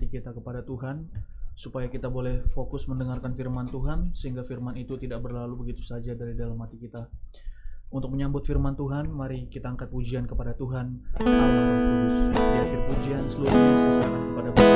hati kita kepada Tuhan supaya kita boleh fokus mendengarkan firman Tuhan sehingga firman itu tidak berlalu begitu saja dari dalam hati kita. Untuk menyambut firman Tuhan, mari kita angkat pujian kepada Tuhan. Allah Kudus. Di akhir pujian seluruhnya sesaran kepada Bapa.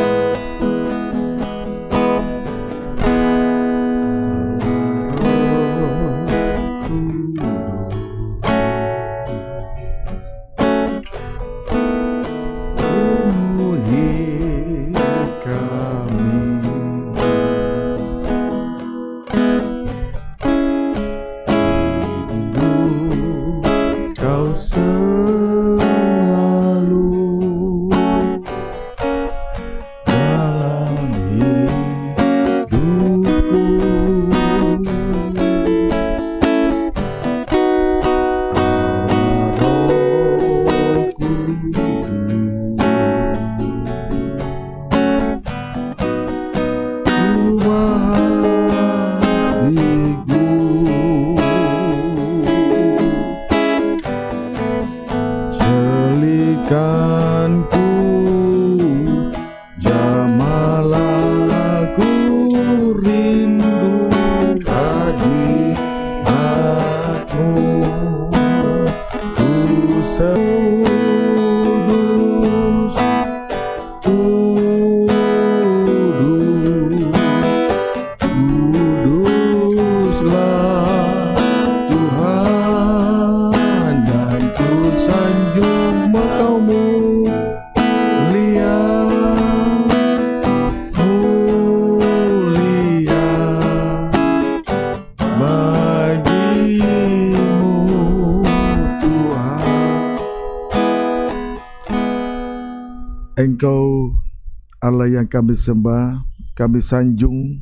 kami sembah, kami sanjung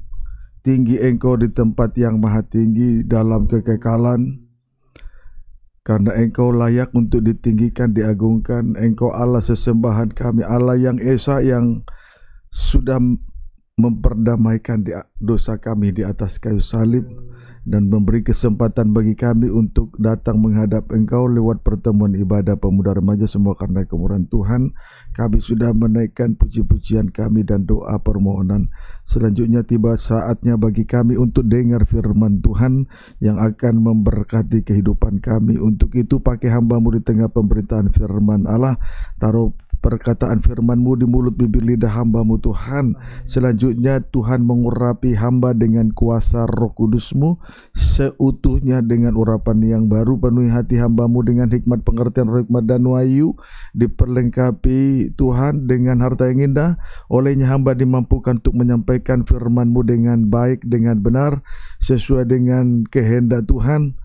tinggi engkau di tempat yang maha tinggi dalam kekekalan. Karena engkau layak untuk ditinggikan, diagungkan. Engkau Allah sesembahan kami, Allah yang Esa yang sudah memperdamaikan dosa kami di atas kayu salib dan memberi kesempatan bagi kami untuk datang menghadap Engkau lewat pertemuan ibadah pemuda remaja semua karena kemurahan Tuhan. Kami sudah menaikkan puji-pujian kami dan doa permohonan Selanjutnya tiba saatnya bagi kami untuk dengar firman Tuhan yang akan memberkati kehidupan kami. Untuk itu pakai hambamu di tengah pemberitaan firman Allah. Taruh perkataan firmanmu di mulut bibir lidah hambamu Tuhan. Selanjutnya Tuhan mengurapi hamba dengan kuasa roh kudusmu seutuhnya dengan urapan yang baru. Penuhi hati hambamu dengan hikmat pengertian roh hikmat dan wayu. Diperlengkapi Tuhan dengan harta yang indah. Olehnya hamba dimampukan untuk menyampaikan menyampaikan firman-Mu dengan baik, dengan benar, sesuai dengan kehendak Tuhan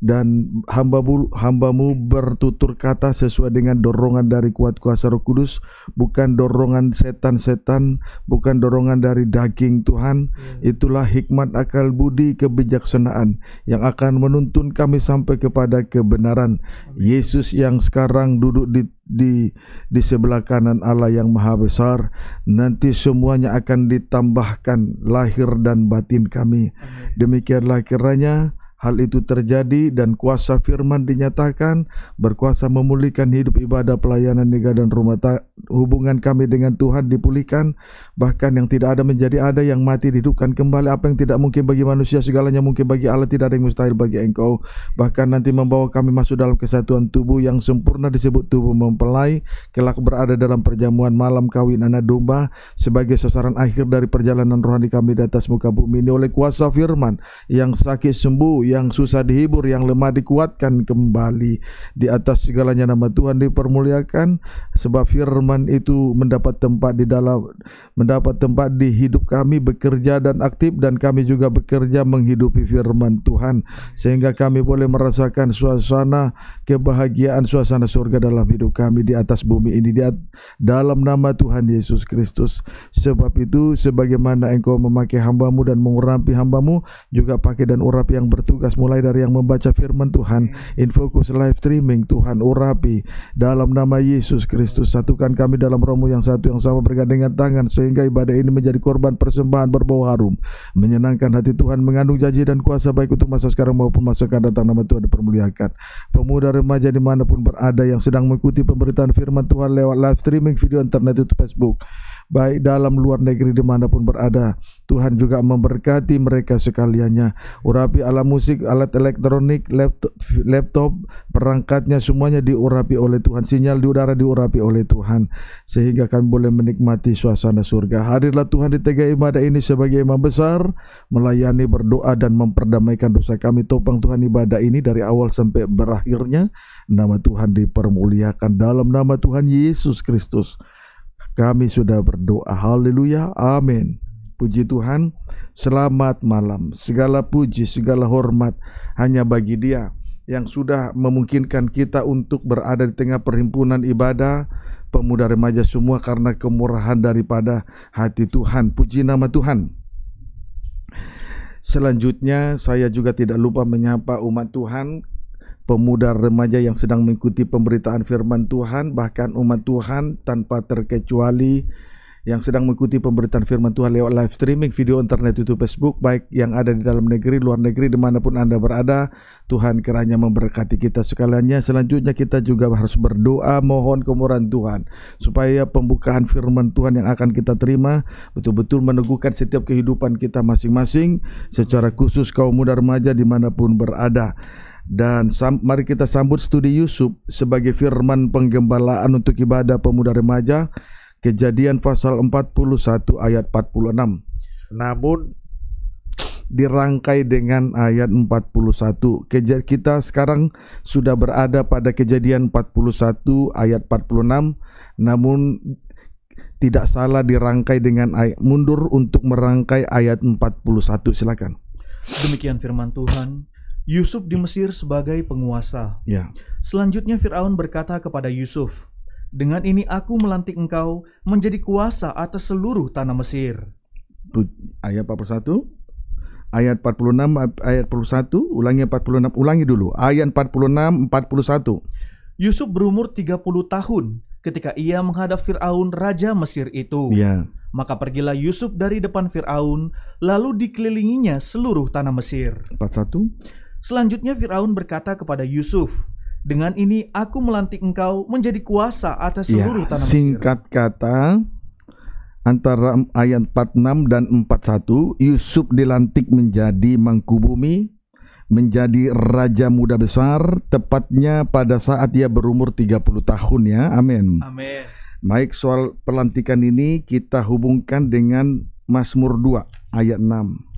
dan hambamu, hambamu bertutur kata sesuai dengan dorongan dari kuat kuasa roh kudus bukan dorongan setan-setan bukan dorongan dari daging Tuhan hmm. itulah hikmat akal budi kebijaksanaan yang akan menuntun kami sampai kepada kebenaran Yesus yang sekarang duduk di di di sebelah kanan Allah yang Maha Besar nanti semuanya akan ditambahkan lahir dan batin kami demikianlah kiranya hal itu terjadi dan kuasa firman dinyatakan berkuasa memulihkan hidup ibadah pelayanan negara dan rumah ta- hubungan kami dengan Tuhan dipulihkan bahkan yang tidak ada menjadi ada yang mati dihidupkan kembali apa yang tidak mungkin bagi manusia segalanya mungkin bagi Allah tidak ada yang mustahil bagi engkau bahkan nanti membawa kami masuk dalam kesatuan tubuh yang sempurna disebut tubuh mempelai kelak berada dalam perjamuan malam kawin anak domba sebagai sasaran akhir dari perjalanan rohani kami di atas muka bumi ini oleh kuasa firman yang sakit sembuh yang susah dihibur, yang lemah dikuatkan kembali. Di atas segalanya nama Tuhan dipermuliakan sebab firman itu mendapat tempat di dalam mendapat tempat di hidup kami bekerja dan aktif dan kami juga bekerja menghidupi firman Tuhan sehingga kami boleh merasakan suasana kebahagiaan suasana surga dalam hidup kami di atas bumi ini di dalam nama Tuhan Yesus Kristus. Sebab itu sebagaimana engkau memakai hambamu dan mengurapi hambamu juga pakai dan urapi yang bertugas bertugas mulai dari yang membaca firman Tuhan, hmm. infokus live streaming Tuhan urapi dalam nama Yesus Kristus satukan kami dalam romu yang satu yang sama bergandengan tangan sehingga ibadah ini menjadi korban persembahan berbau harum menyenangkan hati Tuhan mengandung janji dan kuasa baik untuk masa sekarang maupun masa akan datang nama Tuhan dipermuliakan pemuda remaja dimanapun berada yang sedang mengikuti pemberitaan firman Tuhan lewat live streaming video internet YouTube Facebook baik dalam luar negeri dimanapun berada. Tuhan juga memberkati mereka sekaliannya. Urapi alat musik, alat elektronik, laptop, laptop perangkatnya semuanya diurapi oleh Tuhan. Sinyal di udara diurapi oleh Tuhan. Sehingga kami boleh menikmati suasana surga. Hadirlah Tuhan di tega ibadah ini sebagai imam besar. Melayani, berdoa, dan memperdamaikan dosa kami. Topang Tuhan ibadah ini dari awal sampai berakhirnya. Nama Tuhan dipermuliakan dalam nama Tuhan Yesus Kristus. Kami sudah berdoa. Haleluya. Amin. Puji Tuhan. Selamat malam. Segala puji, segala hormat hanya bagi Dia yang sudah memungkinkan kita untuk berada di tengah perhimpunan ibadah pemuda remaja semua karena kemurahan daripada hati Tuhan. Puji nama Tuhan. Selanjutnya saya juga tidak lupa menyapa umat Tuhan pemuda remaja yang sedang mengikuti pemberitaan firman Tuhan, bahkan umat Tuhan tanpa terkecuali yang sedang mengikuti pemberitaan firman Tuhan lewat live streaming, video internet, YouTube, Facebook, baik yang ada di dalam negeri, luar negeri, dimanapun Anda berada, Tuhan kiranya memberkati kita sekaliannya. Selanjutnya kita juga harus berdoa mohon kemurahan Tuhan, supaya pembukaan firman Tuhan yang akan kita terima betul-betul meneguhkan setiap kehidupan kita masing-masing, secara khusus kaum muda remaja dimanapun berada. Dan mari kita sambut studi Yusuf sebagai firman penggembalaan untuk ibadah pemuda remaja. Kejadian pasal 41 ayat 46. Namun dirangkai dengan ayat 41. Kejar kita sekarang sudah berada pada kejadian 41 ayat 46 namun tidak salah dirangkai dengan ayat mundur untuk merangkai ayat 41. Silakan. Demikian firman Tuhan Yusuf di Mesir sebagai penguasa. Ya. Selanjutnya Firaun berkata kepada Yusuf, "Dengan ini aku melantik engkau menjadi kuasa atas seluruh tanah Mesir." Ayat 41 ayat 46 ayat 41 ulangi 46 ulangi dulu ayat 46 41 Yusuf berumur 30 tahun ketika ia menghadap Firaun raja Mesir itu ya. maka pergilah Yusuf dari depan Firaun lalu dikelilinginya seluruh tanah Mesir 41 Selanjutnya Firaun berkata kepada Yusuf, "Dengan ini aku melantik engkau menjadi kuasa atas ya, seluruh ya, tanah Mesir." Singkat kata, antara ayat 46 dan 41, Yusuf dilantik menjadi mangkubumi, menjadi raja muda besar tepatnya pada saat ia berumur 30 tahun ya. Amin. Amin. Baik, soal pelantikan ini kita hubungkan dengan Mazmur 2 ayat 6.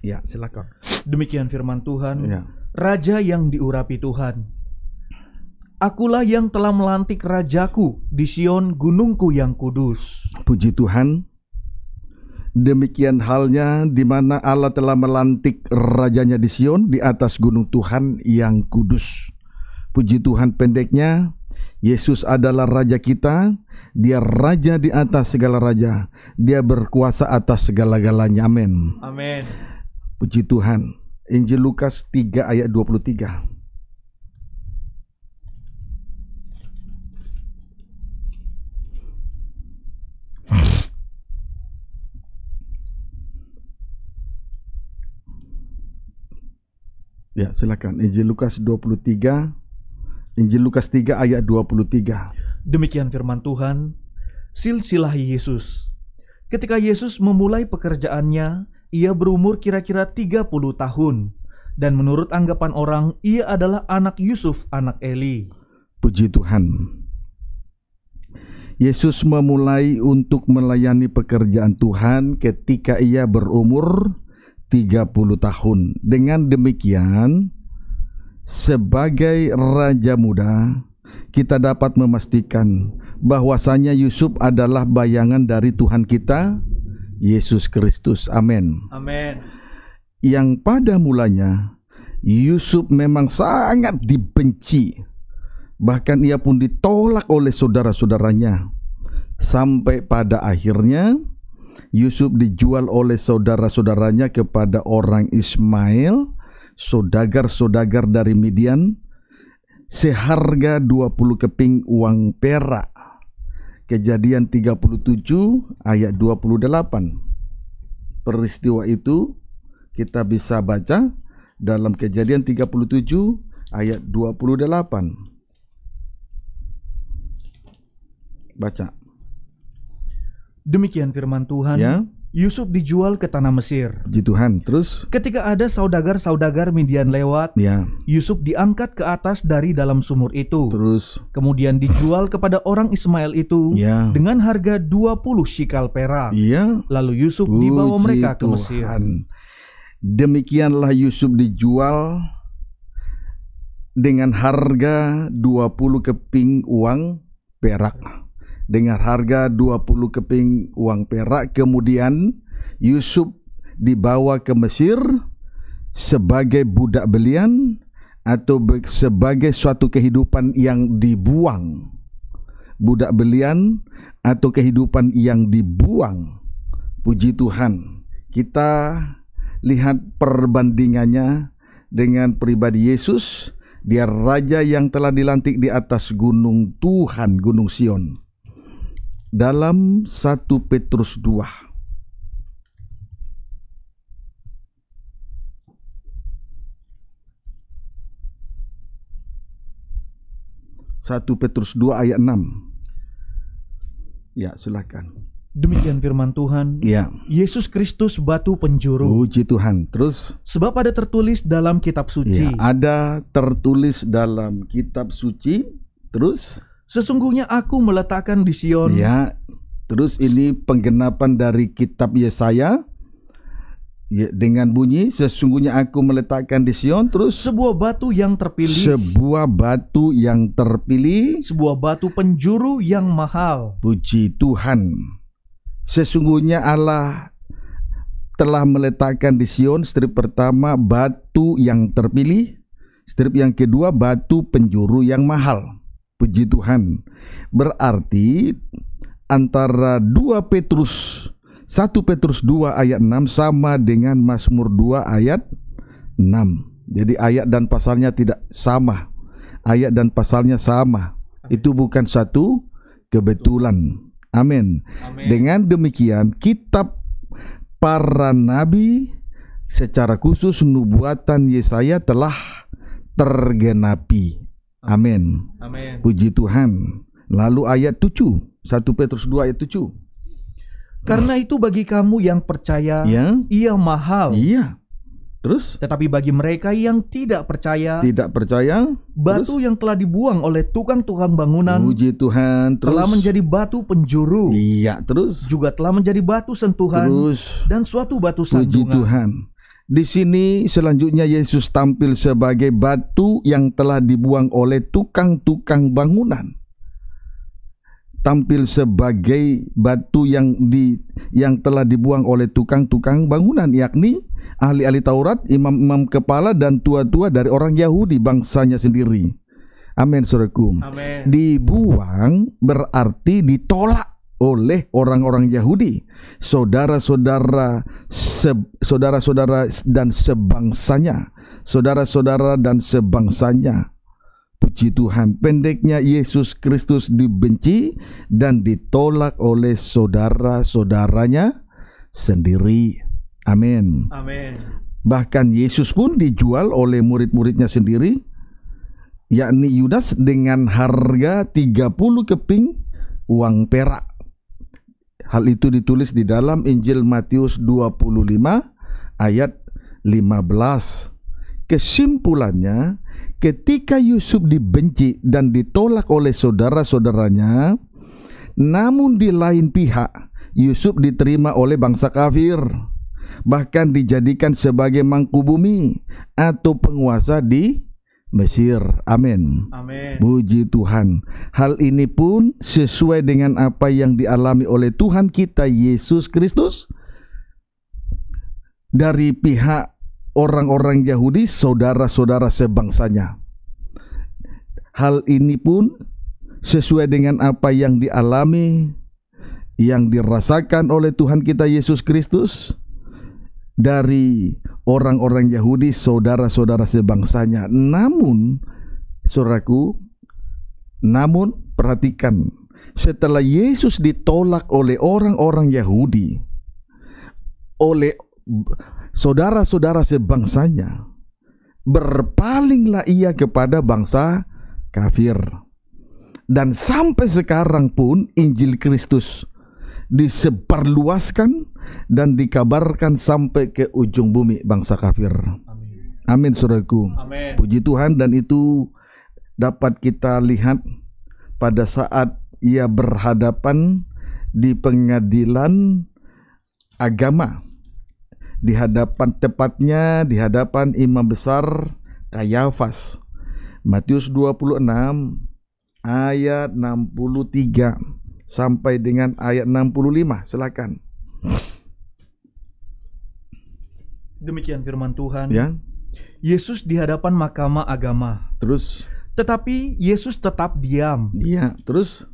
Ya, silakan. Demikian firman Tuhan. Ya. Raja yang diurapi Tuhan. Akulah yang telah melantik rajaku di Sion gunungku yang kudus. Puji Tuhan. Demikian halnya di mana Allah telah melantik rajanya di Sion di atas gunung Tuhan yang kudus. Puji Tuhan pendeknya, Yesus adalah raja kita, dia raja di atas segala raja, dia berkuasa atas segala-galanya. Amin. Amin. Puji Tuhan. Injil Lukas 3 ayat 23. Ya, silakan. Injil Lukas 23 Injil Lukas 3 ayat 23. Demikian firman Tuhan, silsilah Yesus. Ketika Yesus memulai pekerjaannya, ia berumur kira-kira 30 tahun. Dan menurut anggapan orang, ia adalah anak Yusuf, anak Eli. Puji Tuhan. Yesus memulai untuk melayani pekerjaan Tuhan ketika ia berumur 30 tahun. Dengan demikian, sebagai raja muda, kita dapat memastikan bahwasanya Yusuf adalah bayangan dari Tuhan kita Yesus Kristus. Amin. Amin. Yang pada mulanya Yusuf memang sangat dibenci. Bahkan ia pun ditolak oleh saudara-saudaranya. Sampai pada akhirnya Yusuf dijual oleh saudara-saudaranya kepada orang Ismail, saudagar-saudagar dari Midian, seharga 20 keping uang perak Kejadian 37 ayat 28. Peristiwa itu kita bisa baca dalam Kejadian 37 ayat 28. Baca. Demikian firman Tuhan. Ya Yusuf dijual ke tanah Mesir. Puji Tuhan. Terus ketika ada saudagar-saudagar Midian lewat, ya. Yusuf diangkat ke atas dari dalam sumur itu. Terus kemudian dijual kepada orang Ismail itu ya. dengan harga 20 shikal perak. Iya. Lalu Yusuf Puji dibawa mereka ke Mesir. Demikianlah Yusuf dijual dengan harga 20 keping uang perak dengan harga 20 keping uang perak. Kemudian Yusuf dibawa ke Mesir sebagai budak belian atau sebagai suatu kehidupan yang dibuang. Budak belian atau kehidupan yang dibuang. Puji Tuhan. Kita lihat perbandingannya dengan pribadi Yesus. Dia raja yang telah dilantik di atas gunung Tuhan, gunung Sion dalam 1 Petrus 2 1 Petrus 2 ayat 6 Ya silakan Demikian firman Tuhan. Ya. Yesus Kristus batu penjuru. Puji Tuhan. Terus sebab ada tertulis dalam kitab suci. Ya, ada tertulis dalam kitab suci. Terus Sesungguhnya aku meletakkan di Sion. Ya, terus ini penggenapan dari kitab Yesaya ya, dengan bunyi sesungguhnya aku meletakkan di Sion terus sebuah batu yang terpilih sebuah batu yang terpilih sebuah batu penjuru yang mahal puji Tuhan sesungguhnya Allah telah meletakkan di Sion strip pertama batu yang terpilih strip yang kedua batu penjuru yang mahal Puji Tuhan. Berarti antara dua Petrus 1 Petrus 2 ayat 6 sama dengan Mazmur 2 ayat 6. Jadi ayat dan pasalnya tidak sama. Ayat dan pasalnya sama. Itu bukan satu kebetulan. Amin. Dengan demikian kitab para nabi secara khusus nubuatan Yesaya telah tergenapi. Amin. Puji Tuhan. Lalu ayat 7, 1 Petrus 2 ayat 7. Karena itu bagi kamu yang percaya, ya. ia mahal. Iya. Terus? Tetapi bagi mereka yang tidak percaya, tidak percaya, batu terus? yang telah dibuang oleh tukang-tukang bangunan, puji Tuhan, terus? telah menjadi batu penjuru. Iya, terus? Juga telah menjadi batu sentuhan terus? dan suatu batu sanjungan. Puji Tuhan. Di sini selanjutnya Yesus tampil sebagai batu yang telah dibuang oleh tukang-tukang bangunan. Tampil sebagai batu yang di yang telah dibuang oleh tukang-tukang bangunan yakni ahli-ahli Taurat, imam-imam kepala dan tua-tua dari orang Yahudi bangsanya sendiri. Amin surakum. Amin. Dibuang berarti ditolak oleh orang-orang Yahudi saudara-saudara se, saudara-saudara dan sebangsanya, saudara-saudara dan sebangsanya. Puji Tuhan, pendeknya Yesus Kristus dibenci dan ditolak oleh saudara-saudaranya sendiri. Amin. Amin. Bahkan Yesus pun dijual oleh murid-muridnya sendiri yakni Yudas dengan harga 30 keping uang perak. Hal itu ditulis di dalam Injil Matius 25 ayat 15. Kesimpulannya, ketika Yusuf dibenci dan ditolak oleh saudara-saudaranya, namun di lain pihak Yusuf diterima oleh bangsa kafir, bahkan dijadikan sebagai mangku bumi atau penguasa di Mesir. Amin. Amin. Puji Tuhan. Hal ini pun sesuai dengan apa yang dialami oleh Tuhan kita Yesus Kristus dari pihak orang-orang Yahudi, saudara-saudara sebangsanya. Hal ini pun sesuai dengan apa yang dialami yang dirasakan oleh Tuhan kita Yesus Kristus dari orang-orang Yahudi saudara-saudara sebangsanya. Namun, suraku, namun perhatikan, setelah Yesus ditolak oleh orang-orang Yahudi, oleh saudara-saudara sebangsanya, berpalinglah ia kepada bangsa kafir. Dan sampai sekarang pun Injil Kristus diseperluaskan dan dikabarkan sampai ke ujung bumi bangsa kafir. Amin. Amin saudaraku. Amin. Puji Tuhan dan itu dapat kita lihat pada saat ia berhadapan di pengadilan agama di hadapan tepatnya di hadapan imam besar Kayafas. Matius 26 ayat 63 sampai dengan ayat 65. Silakan. Demikian firman Tuhan. Ya. Yesus di hadapan mahkamah agama. Terus tetapi Yesus tetap diam. Iya, terus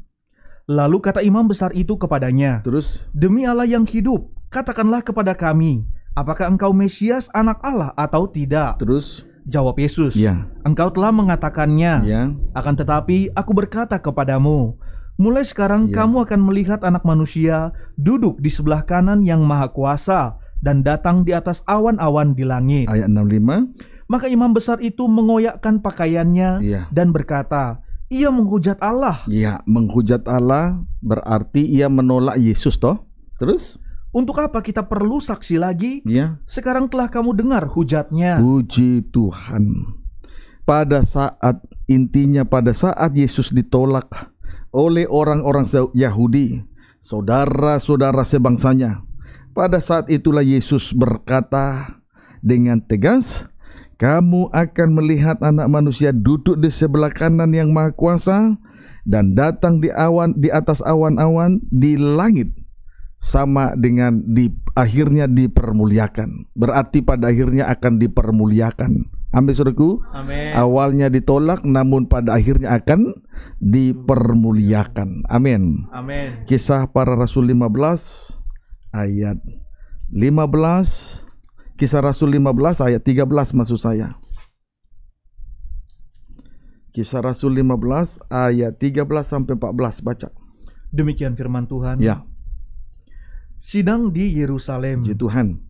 Lalu kata imam besar itu kepadanya, "Terus, demi Allah yang hidup, katakanlah kepada kami, apakah engkau Mesias anak Allah atau tidak?" Terus jawab Yesus, ya. "Engkau telah mengatakannya. Ya. Akan tetapi aku berkata kepadamu, Mulai sekarang yeah. kamu akan melihat anak manusia duduk di sebelah kanan yang maha kuasa dan datang di atas awan-awan di langit. Ayat 65. Maka imam besar itu mengoyakkan pakaiannya yeah. dan berkata, ia menghujat Allah. yeah, menghujat Allah berarti ia menolak Yesus toh. Terus? Untuk apa kita perlu saksi lagi? Iya. Sekarang telah kamu dengar hujatnya. Puji Tuhan. Pada saat intinya pada saat Yesus ditolak, oleh orang-orang Yahudi, saudara-saudara sebangsanya. Pada saat itulah Yesus berkata dengan tegas, "Kamu akan melihat Anak Manusia duduk di sebelah kanan Yang Maha Kuasa dan datang di awan di atas awan-awan di langit." sama dengan di akhirnya dipermuliakan. Berarti pada akhirnya akan dipermuliakan. Amin suruhku. Amin. Awalnya ditolak namun pada akhirnya akan dipermuliakan. Amin. Amin. Kisah para Rasul 15 ayat 15 Kisah Rasul 15 ayat 13 maksud saya. Kisah Rasul 15 ayat 13 sampai 14 baca. Demikian firman Tuhan. Ya. Sidang di Yerusalem. Ya Tuhan.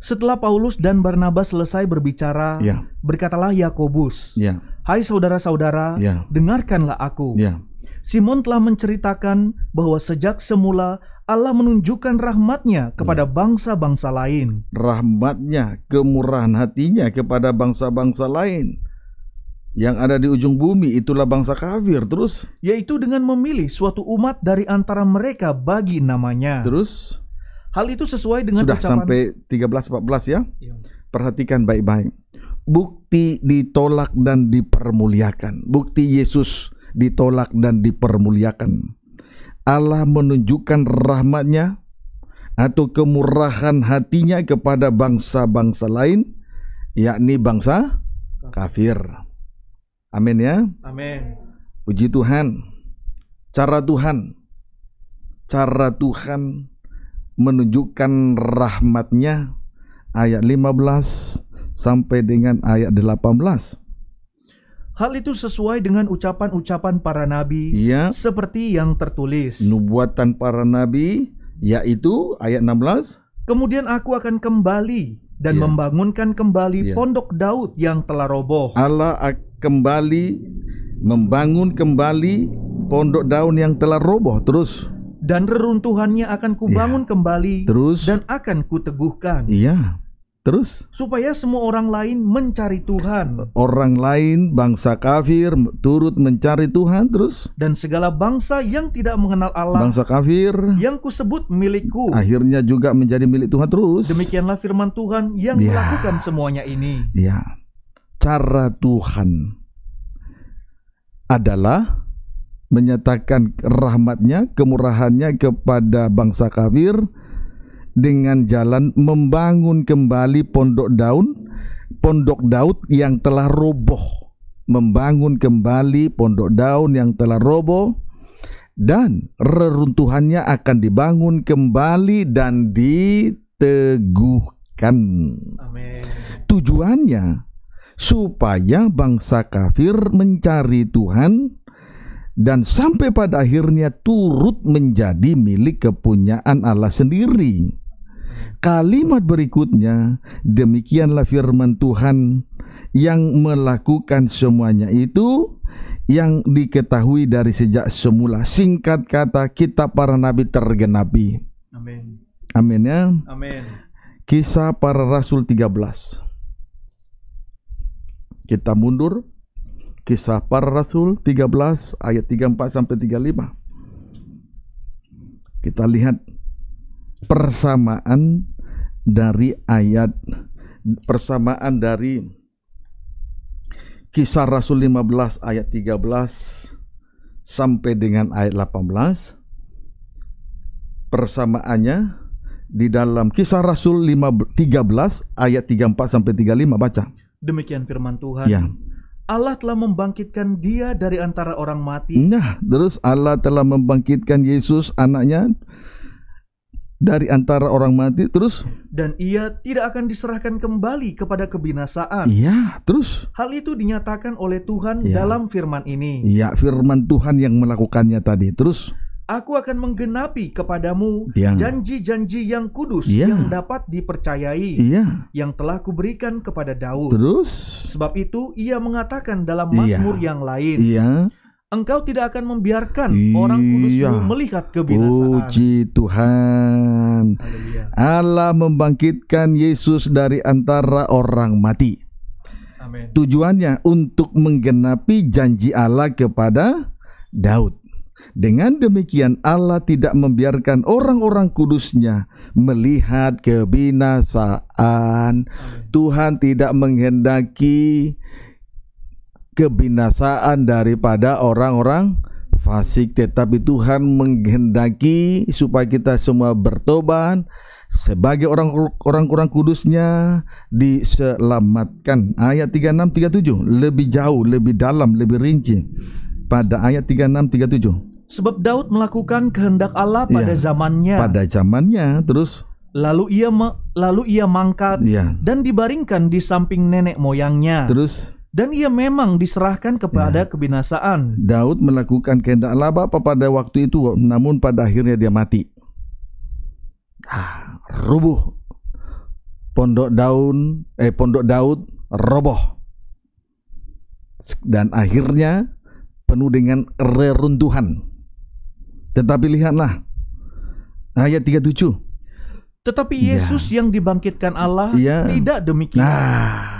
Setelah Paulus dan Barnabas selesai berbicara, ya. berkatalah Yakobus, ya. Hai saudara-saudara, yeah. dengarkanlah aku. Yeah. Simon telah menceritakan bahwa sejak semula Allah menunjukkan rahmatnya kepada ya. bangsa-bangsa lain. Rahmatnya, kemurahan hatinya kepada bangsa-bangsa lain. Yang ada di ujung bumi itulah bangsa kafir terus. Yaitu dengan memilih suatu umat dari antara mereka bagi namanya. Terus? Hal itu sesuai dengan Sudah ucapan... sampai 13-14 ya. ya. Perhatikan baik-baik bukti ditolak dan dipermuliakan. Bukti Yesus ditolak dan dipermuliakan. Allah menunjukkan rahmatnya atau kemurahan hatinya kepada bangsa-bangsa lain, yakni bangsa kafir. Amin ya. Amin. Puji Tuhan. Cara Tuhan. Cara Tuhan menunjukkan rahmatnya ayat 15 sampai dengan ayat 18. Hal itu sesuai dengan ucapan-ucapan para nabi ya. seperti yang tertulis. Nubuatan para nabi yaitu ayat 16. Kemudian aku akan kembali dan ya. membangunkan kembali ya. pondok Daud yang telah roboh. Allah kembali membangun kembali pondok daun yang telah roboh terus dan reruntuhannya akan kubangun ya. kembali terus dan akan kuteguhkan. Iya. Terus? Supaya semua orang lain mencari Tuhan. Orang lain, bangsa kafir, turut mencari Tuhan terus. Dan segala bangsa yang tidak mengenal Allah. Bangsa kafir. Yang kusebut milikku. Akhirnya juga menjadi milik Tuhan terus. Demikianlah firman Tuhan yang ya. melakukan semuanya ini. Ya. Cara Tuhan adalah menyatakan rahmatnya, kemurahannya kepada bangsa kafir dengan jalan membangun kembali pondok daun pondok Daud yang telah roboh membangun kembali pondok daun yang telah roboh dan reruntuhannya akan dibangun kembali dan diteguhkan Amen. tujuannya supaya bangsa kafir mencari Tuhan dan sampai pada akhirnya turut menjadi milik kepunyaan Allah sendiri. Kalimat berikutnya, demikianlah firman Tuhan yang melakukan semuanya itu yang diketahui dari sejak semula. Singkat kata, kita para nabi tergenapi. Amin. Amin ya. Amin. Kisah para rasul 13. Kita mundur. Kisah para rasul 13 ayat 34 sampai 35. Kita lihat persamaan dari ayat persamaan dari kisah Rasul 15 ayat 13 sampai dengan ayat 18 persamaannya di dalam kisah Rasul 5, 13 ayat 34 sampai 35 baca demikian firman Tuhan ya. Allah telah membangkitkan dia dari antara orang mati. Nah, terus Allah telah membangkitkan Yesus anaknya dari antara orang mati terus dan ia tidak akan diserahkan kembali kepada kebinasaan. Iya, terus hal itu dinyatakan oleh Tuhan ya. dalam firman ini. Iya, firman Tuhan yang melakukannya tadi. Terus Aku akan menggenapi kepadamu iya. janji-janji ya. yang kudus ya. yang dapat dipercayai ya. yang telah kuberikan kepada Daud. Terus sebab itu ia mengatakan dalam iya. Mazmur yang lain. Iya engkau tidak akan membiarkan iya. orang kudusmu melihat kebinasaan. Puji Tuhan. Haleluya. Allah membangkitkan Yesus dari antara orang mati. Amen. Tujuannya untuk menggenapi janji Allah kepada Daud. Dengan demikian Allah tidak membiarkan orang-orang kudusnya melihat kebinasaan. Amen. Tuhan tidak menghendaki kebinasaan daripada orang-orang fasik tetapi Tuhan menghendaki supaya kita semua bertobat sebagai orang orang kurang kudusnya diselamatkan ayat 36 37 lebih jauh lebih dalam lebih rinci pada ayat 36 37 sebab Daud melakukan kehendak Allah pada ya, zamannya pada zamannya terus lalu ia lalu ia mangkat ya. dan dibaringkan di samping nenek moyangnya terus dan ia memang diserahkan kepada ya. kebinasaan. Daud melakukan kehendak Allah apa pada waktu itu, namun pada akhirnya dia mati. Hah, rubuh pondok daun eh pondok Daud roboh dan akhirnya penuh dengan reruntuhan. Tetapi lihatlah ayat 37. Tetapi Yesus ya. yang dibangkitkan Allah ya. tidak demikian. Nah,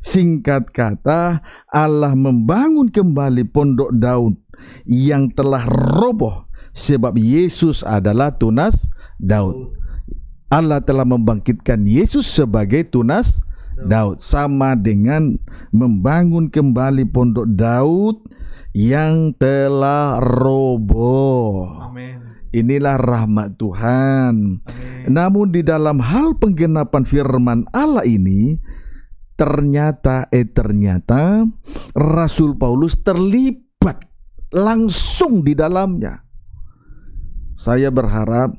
Singkat kata, Allah membangun kembali pondok daun yang telah roboh sebab Yesus adalah tunas daun. Allah telah membangkitkan Yesus sebagai tunas Daud sama dengan membangun kembali pondok Daud yang telah roboh. Inilah rahmat Tuhan. Amen. Namun di dalam hal penggenapan firman Allah ini, ternyata eh ternyata Rasul Paulus terlibat langsung di dalamnya. Saya berharap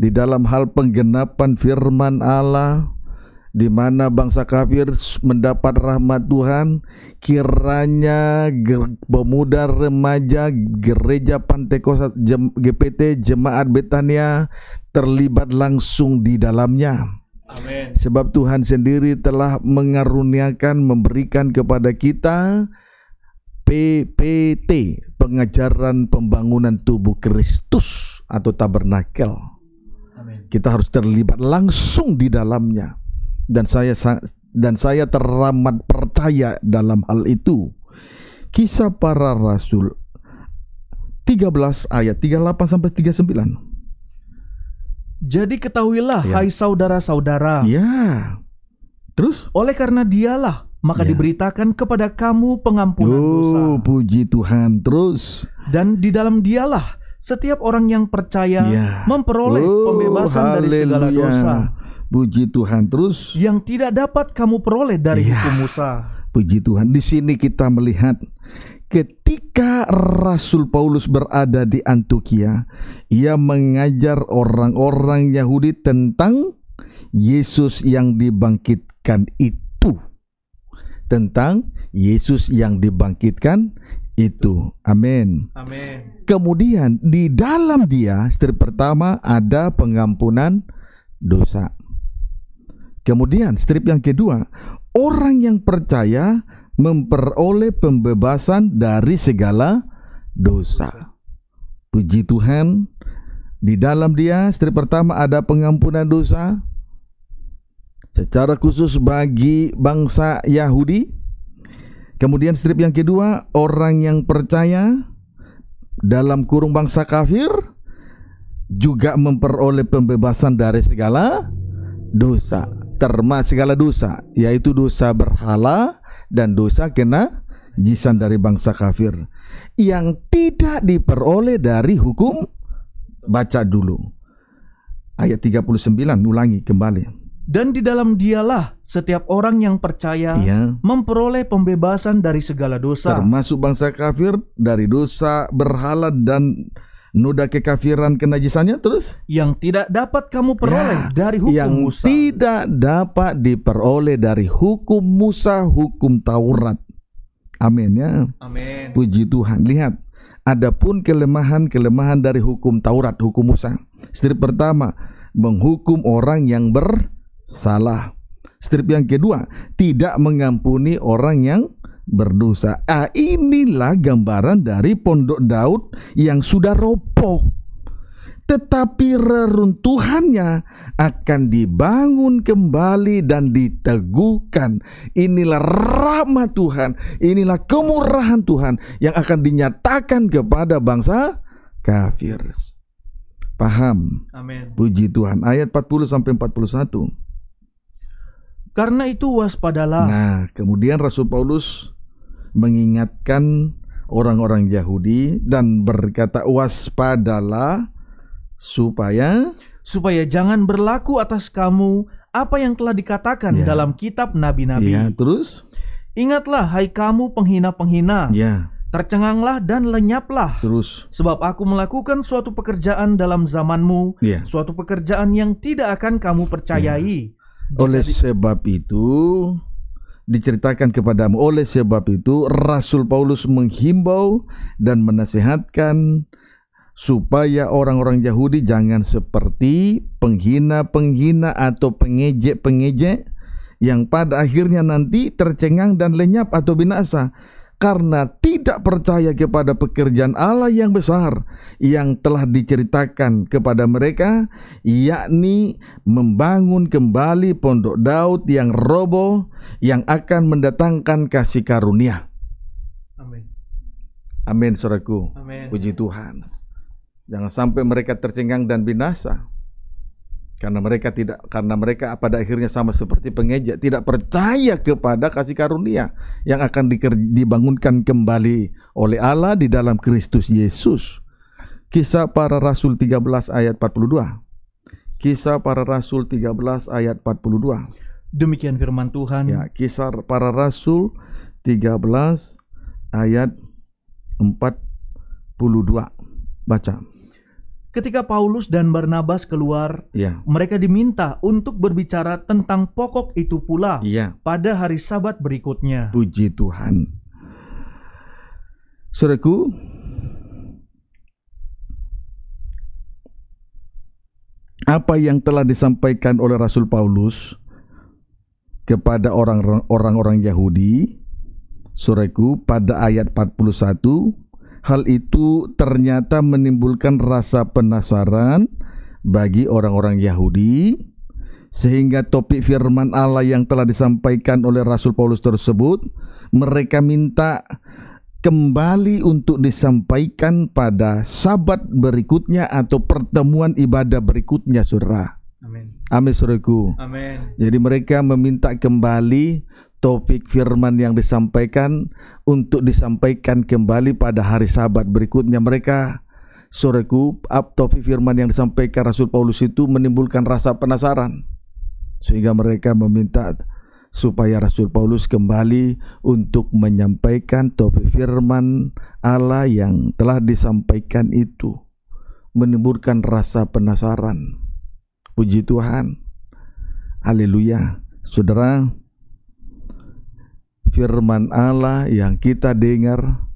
di dalam hal penggenapan firman Allah di mana bangsa kafir mendapat rahmat Tuhan, kiranya pemuda remaja gereja Pantekosta GPT Jemaat Betania terlibat langsung di dalamnya. Sebab Tuhan sendiri telah mengaruniakan memberikan kepada kita PPT, pengajaran pembangunan tubuh Kristus atau tabernakel. Kita harus terlibat langsung di dalamnya. Dan saya dan saya teramat percaya dalam hal itu. Kisah para rasul 13 ayat 38 sampai 39. Jadi ketahuilah ya. hai saudara-saudara. Ya. Terus oleh karena dialah maka ya. diberitakan kepada kamu pengampunan oh, dosa. puji Tuhan. Terus dan di dalam dialah setiap orang yang percaya ya. memperoleh oh, pembebasan haleluya. dari segala dosa. Puji Tuhan. Terus yang tidak dapat kamu peroleh dari ya. hukum Musa. Puji Tuhan. Di sini kita melihat ketika Rasul Paulus berada di Antukia, ia mengajar orang-orang Yahudi tentang Yesus yang dibangkitkan itu. Tentang Yesus yang dibangkitkan itu. Amin. Kemudian di dalam dia strip pertama ada pengampunan dosa. Kemudian strip yang kedua, orang yang percaya memperoleh pembebasan dari segala dosa. Puji Tuhan, di dalam dia strip pertama ada pengampunan dosa secara khusus bagi bangsa Yahudi. Kemudian strip yang kedua, orang yang percaya dalam kurung bangsa kafir juga memperoleh pembebasan dari segala dosa, termasuk segala dosa, yaitu dosa berhala, dan dosa kena jisan dari bangsa kafir yang tidak diperoleh dari hukum baca dulu ayat 39 ulangi kembali dan di dalam dialah setiap orang yang percaya iya. memperoleh pembebasan dari segala dosa termasuk bangsa kafir dari dosa berhala dan noda kekafiran kenajisannya terus yang tidak dapat kamu peroleh ya, dari hukum yang Musa tidak dapat diperoleh dari hukum Musa hukum Taurat amin ya amin puji Tuhan lihat adapun kelemahan-kelemahan dari hukum Taurat hukum Musa strip pertama menghukum orang yang bersalah strip yang kedua tidak mengampuni orang yang berdosa. Ah, inilah gambaran dari pondok Daud yang sudah roboh. Tetapi reruntuhannya akan dibangun kembali dan diteguhkan. Inilah rahmat Tuhan, inilah kemurahan Tuhan yang akan dinyatakan kepada bangsa kafir. Paham? Amin. Puji Tuhan. Ayat 40 sampai 41. Karena itu waspadalah. Nah, kemudian Rasul Paulus mengingatkan orang-orang Yahudi dan berkata waspadalah supaya supaya jangan berlaku atas kamu apa yang telah dikatakan ya. dalam kitab nabi-nabi. Ya, terus ingatlah hai kamu penghina-penghina. Ya. Tercenganglah dan lenyaplah. Terus. Sebab aku melakukan suatu pekerjaan dalam zamanmu, ya. suatu pekerjaan yang tidak akan kamu percayai. Ya. Oleh sebab itu, diceritakan kepadamu. Oleh sebab itu, Rasul Paulus menghimbau dan menasehatkan supaya orang-orang Yahudi jangan seperti penghina-penghina atau pengejek-pengejek yang pada akhirnya nanti tercengang dan lenyap atau binasa karena tidak percaya kepada pekerjaan Allah yang besar yang telah diceritakan kepada mereka, yakni membangun kembali pondok Daud yang roboh yang akan mendatangkan kasih karunia. Amin. Amin, saudaraku. Amin. Puji Tuhan. Jangan sampai mereka tercengang dan binasa karena mereka tidak karena mereka pada akhirnya sama seperti pengejek tidak percaya kepada kasih karunia yang akan diker, dibangunkan kembali oleh Allah di dalam Kristus Yesus. Kisah para rasul 13 ayat 42. Kisah para rasul 13 ayat 42. Demikian firman Tuhan. Ya, kisah para rasul 13 ayat 42. Baca ketika Paulus dan Barnabas keluar, yeah. mereka diminta untuk berbicara tentang pokok itu pula yeah. pada hari Sabat berikutnya. Puji Tuhan. Saudaraku, apa yang telah disampaikan oleh Rasul Paulus kepada orang-orang Yahudi, saudaraku, pada ayat 41 Hal itu ternyata menimbulkan rasa penasaran bagi orang-orang Yahudi sehingga topik firman Allah yang telah disampaikan oleh Rasul Paulus tersebut mereka minta kembali untuk disampaikan pada sabat berikutnya atau pertemuan ibadah berikutnya surah. Amin. Amin suruhku. Amin. Jadi mereka meminta kembali topik firman yang disampaikan untuk disampaikan kembali pada hari sabat berikutnya mereka soreku up topik firman yang disampaikan Rasul Paulus itu menimbulkan rasa penasaran sehingga mereka meminta supaya Rasul Paulus kembali untuk menyampaikan topik firman Allah yang telah disampaikan itu menimbulkan rasa penasaran puji Tuhan haleluya saudara firman Allah yang kita dengar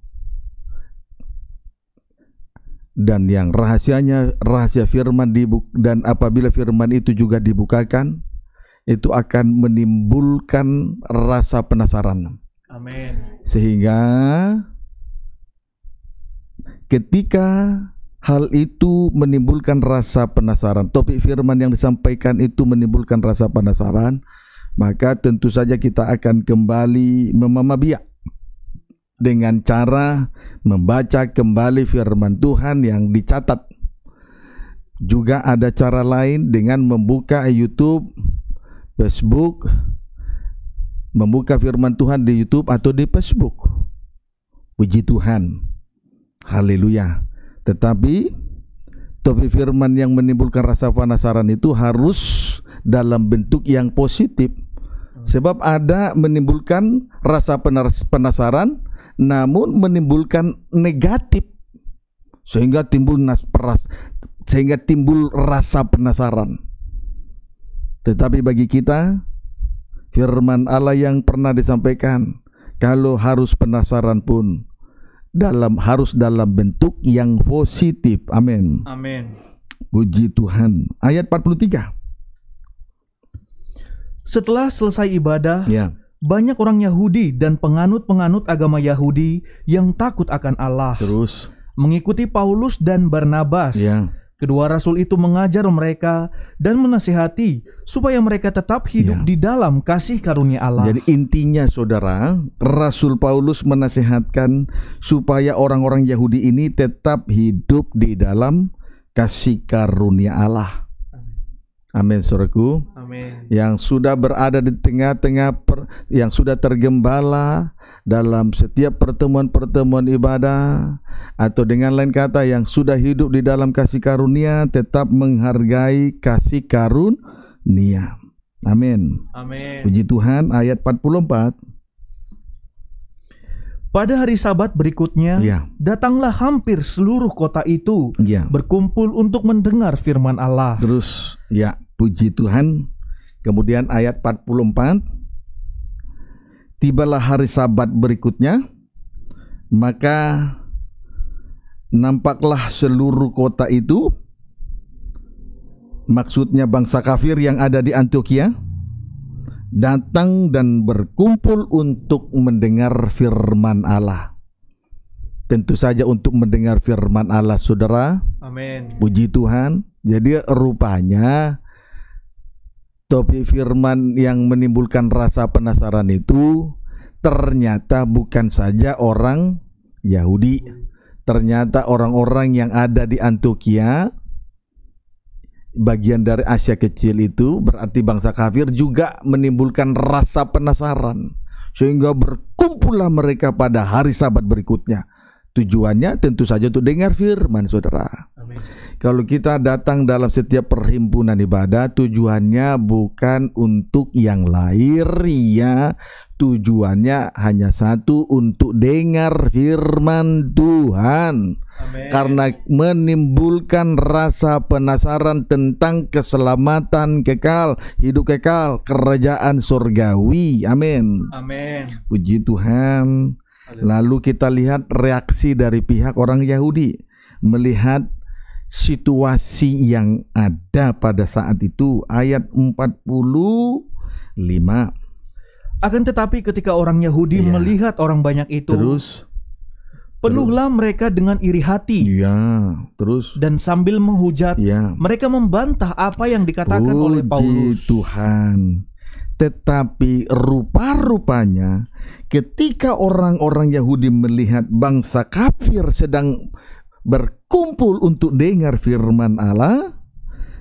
dan yang rahasianya rahasia firman dibuk dan apabila firman itu juga dibukakan itu akan menimbulkan rasa penasaran. Amin. Sehingga ketika hal itu menimbulkan rasa penasaran, topik firman yang disampaikan itu menimbulkan rasa penasaran, maka tentu saja kita akan kembali memamabia dengan cara membaca kembali firman Tuhan yang dicatat. Juga ada cara lain dengan membuka YouTube, Facebook, membuka firman Tuhan di YouTube atau di Facebook. Puji Tuhan. Haleluya. Tetapi topik firman yang menimbulkan rasa penasaran itu harus dalam bentuk yang positif Sebab ada menimbulkan rasa penasaran namun menimbulkan negatif sehingga timbul nas peras sehingga timbul rasa penasaran. Tetapi bagi kita firman Allah yang pernah disampaikan kalau harus penasaran pun dalam harus dalam bentuk yang positif. Amin. Amin. Puji Tuhan. Ayat 43 setelah selesai ibadah, ya. banyak orang Yahudi dan penganut-penganut agama Yahudi yang takut akan Allah. Terus mengikuti Paulus dan Barnabas. Ya. Kedua rasul itu mengajar mereka dan menasihati supaya mereka tetap hidup ya. di dalam kasih karunia Allah. Jadi intinya saudara, Rasul Paulus menasihatkan supaya orang-orang Yahudi ini tetap hidup di dalam kasih karunia Allah. Amin, saudaraku. Amin. Yang sudah berada di tengah-tengah yang sudah tergembala dalam setiap pertemuan-pertemuan ibadah atau dengan lain kata yang sudah hidup di dalam kasih karunia tetap menghargai kasih karunia. Amin. Amin. Puji Tuhan ayat 44 pada hari Sabat berikutnya, ya. datanglah hampir seluruh kota itu ya. berkumpul untuk mendengar firman Allah. Terus, ya, puji Tuhan. Kemudian ayat 44, tibalah hari Sabat berikutnya, maka nampaklah seluruh kota itu, maksudnya bangsa kafir yang ada di Antioquia, datang dan berkumpul untuk mendengar firman Allah. Tentu saja untuk mendengar firman Allah, saudara. Amin. Puji Tuhan. Jadi rupanya topi firman yang menimbulkan rasa penasaran itu ternyata bukan saja orang Yahudi. Ternyata orang-orang yang ada di Antioquia bagian dari Asia kecil itu berarti bangsa kafir juga menimbulkan rasa penasaran sehingga berkumpullah mereka pada hari sabat berikutnya Tujuannya tentu saja untuk dengar firman saudara. Amin. Kalau kita datang dalam setiap perhimpunan ibadah, tujuannya bukan untuk yang lahir, ya. Tujuannya hanya satu, untuk dengar firman Tuhan. Amin. Karena menimbulkan rasa penasaran tentang keselamatan kekal, hidup kekal, kerajaan surgawi. Amin. Amin. Puji Tuhan Lalu kita lihat reaksi dari pihak orang Yahudi melihat situasi yang ada pada saat itu ayat 45 akan tetapi ketika orang Yahudi ya. melihat orang banyak itu terus Penuhlah terus. mereka dengan iri hati. Ya terus. Dan sambil menghujat, ya. mereka membantah apa yang dikatakan Puji oleh Paulus. Tuhan. Tetapi rupa-rupanya ketika orang-orang Yahudi melihat bangsa kafir sedang berkumpul untuk dengar firman Allah,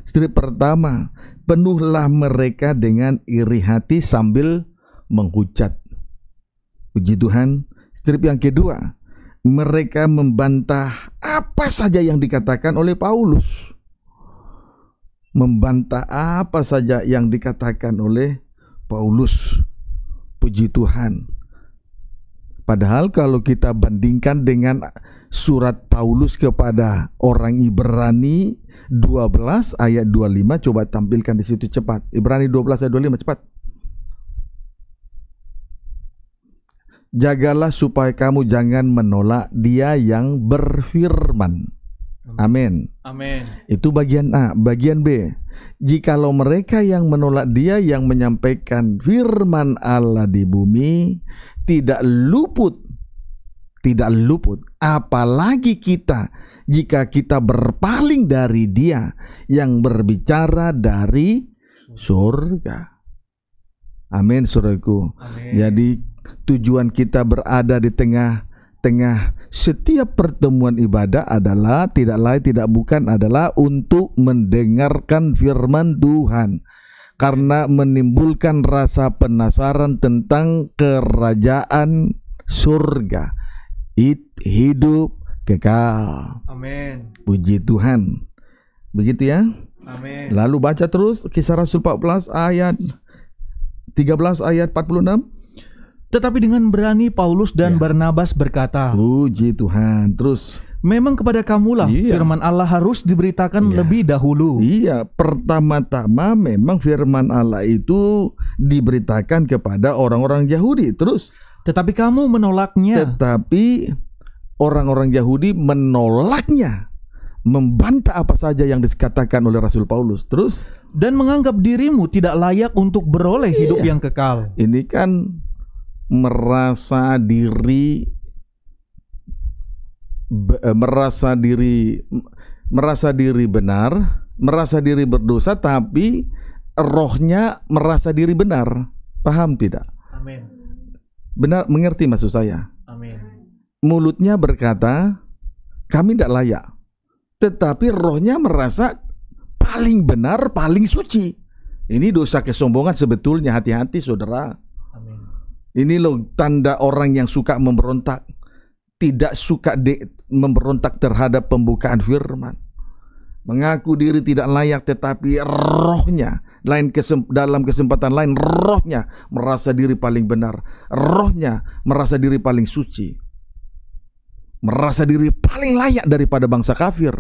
strip pertama, penuhlah mereka dengan iri hati sambil menghujat. Puji Tuhan. Strip yang kedua, mereka membantah apa saja yang dikatakan oleh Paulus. Membantah apa saja yang dikatakan oleh Paulus. Puji Tuhan. Padahal kalau kita bandingkan dengan surat Paulus kepada orang Ibrani 12 ayat 25 coba tampilkan di situ cepat. Ibrani 12 ayat 25 cepat. Jagalah supaya kamu jangan menolak dia yang berfirman. Amin. Amin. Itu bagian A, bagian B. Jikalau mereka yang menolak dia yang menyampaikan firman Allah di bumi, tidak luput tidak luput apalagi kita jika kita berpaling dari dia yang berbicara dari surga. Amin Saudaraku. Jadi tujuan kita berada di tengah tengah setiap pertemuan ibadah adalah tidak lain tidak bukan adalah untuk mendengarkan firman Tuhan karena menimbulkan rasa penasaran tentang kerajaan surga It, hidup kekal amin puji Tuhan begitu ya amin lalu baca terus kisah Rasul 14 ayat 13 ayat 46 tetapi dengan berani Paulus dan ya. Barnabas berkata puji Tuhan terus Memang kepada kamulah iya. firman Allah harus diberitakan iya. lebih dahulu. Iya, pertama-tama memang firman Allah itu diberitakan kepada orang-orang Yahudi. Terus tetapi kamu menolaknya. Tetapi orang-orang Yahudi menolaknya, membantah apa saja yang dikatakan oleh Rasul Paulus. Terus dan menganggap dirimu tidak layak untuk beroleh iya. hidup yang kekal. Ini kan merasa diri Eh, merasa diri merasa diri benar, merasa diri berdosa tapi rohnya merasa diri benar. Paham tidak? Amin. Benar mengerti maksud saya? Amin. Mulutnya berkata, kami tidak layak. Tetapi rohnya merasa paling benar, paling suci. Ini dosa kesombongan sebetulnya hati-hati saudara. Amin. Ini loh tanda orang yang suka memberontak tidak suka de, memberontak terhadap pembukaan firman. Mengaku diri tidak layak tetapi rohnya lain kesem, dalam kesempatan lain rohnya merasa diri paling benar, rohnya merasa diri paling suci, merasa diri paling layak daripada bangsa kafir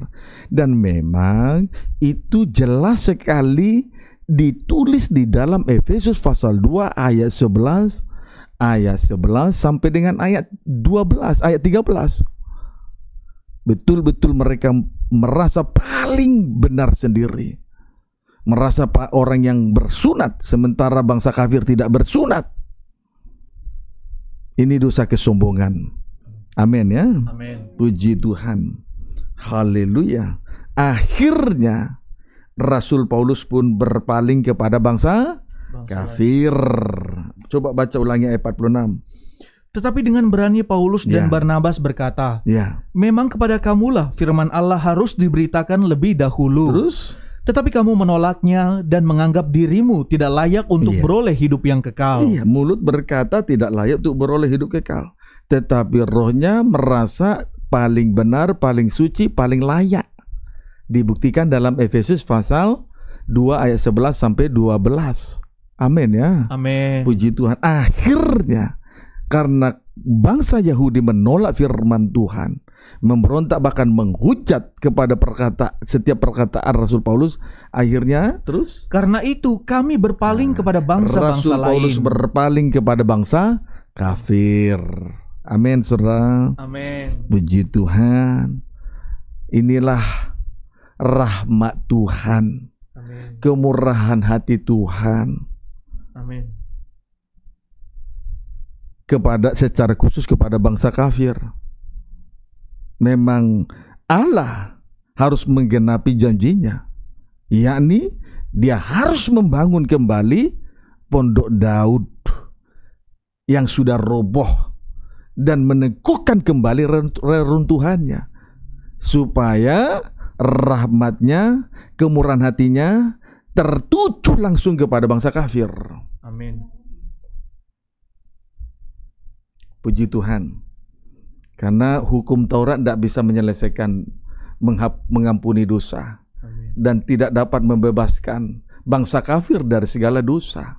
dan memang itu jelas sekali ditulis di dalam Efesus pasal 2 ayat 11 ayat 11 sampai dengan ayat 12 ayat 13 betul-betul mereka merasa paling benar sendiri. Merasa orang yang bersunat sementara bangsa kafir tidak bersunat. Ini dosa kesombongan. Amin ya. Amin. Puji Tuhan. Haleluya. Akhirnya Rasul Paulus pun berpaling kepada bangsa, bangsa kafir. Coba baca ulangi ayat 46. Tetapi dengan berani Paulus dan ya. Barnabas berkata, yeah. "Memang kepada kamulah firman Allah harus diberitakan lebih dahulu." Terus, tetapi kamu menolaknya dan menganggap dirimu tidak layak untuk yeah. beroleh hidup yang kekal. Iya, mulut berkata tidak layak untuk beroleh hidup kekal, tetapi rohnya merasa paling benar, paling suci, paling layak. Dibuktikan dalam Efesus pasal 2 ayat 11 sampai 12. Amin ya. Amin. Puji Tuhan. Akhirnya karena bangsa Yahudi menolak firman Tuhan, memberontak bahkan menghujat kepada perkata setiap perkataan Rasul Paulus, akhirnya terus karena itu kami berpaling nah, kepada bangsa-bangsa nah, lain. Rasul Paulus berpaling kepada bangsa kafir. Amin, Saudara. Amin. Puji Tuhan. Inilah rahmat Tuhan. Amin. Kemurahan hati Tuhan. Amin kepada secara khusus kepada bangsa kafir. Memang Allah harus menggenapi janjinya, yakni dia harus membangun kembali pondok Daud yang sudah roboh dan meneguhkan kembali reruntuhannya supaya rahmatnya, kemurahan hatinya tertuju langsung kepada bangsa kafir. Amin. Puji Tuhan. Karena hukum Taurat tidak bisa menyelesaikan mengampuni dosa Amin. dan tidak dapat membebaskan bangsa kafir dari segala dosa.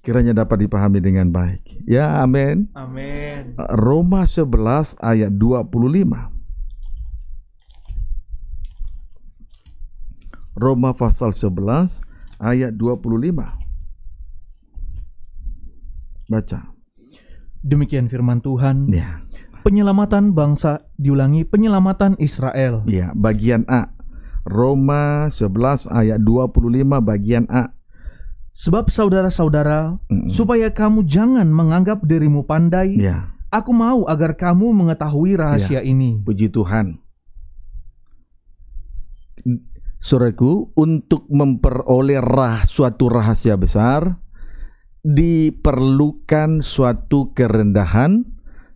Kiranya dapat dipahami dengan baik. Ya, amin. Amin. Roma 11 ayat 25. Roma pasal 11 ayat 25. Baca. Demikian firman Tuhan. Ya. Penyelamatan bangsa diulangi penyelamatan Israel. Ya, bagian A. Roma 11 ayat 25 bagian A. Sebab saudara-saudara, mm -mm. supaya kamu jangan menganggap dirimu pandai, ya. aku mau agar kamu mengetahui rahasia ya. ini. Puji Tuhan. Suraku untuk memperoleh rah suatu rahasia besar, diperlukan suatu kerendahan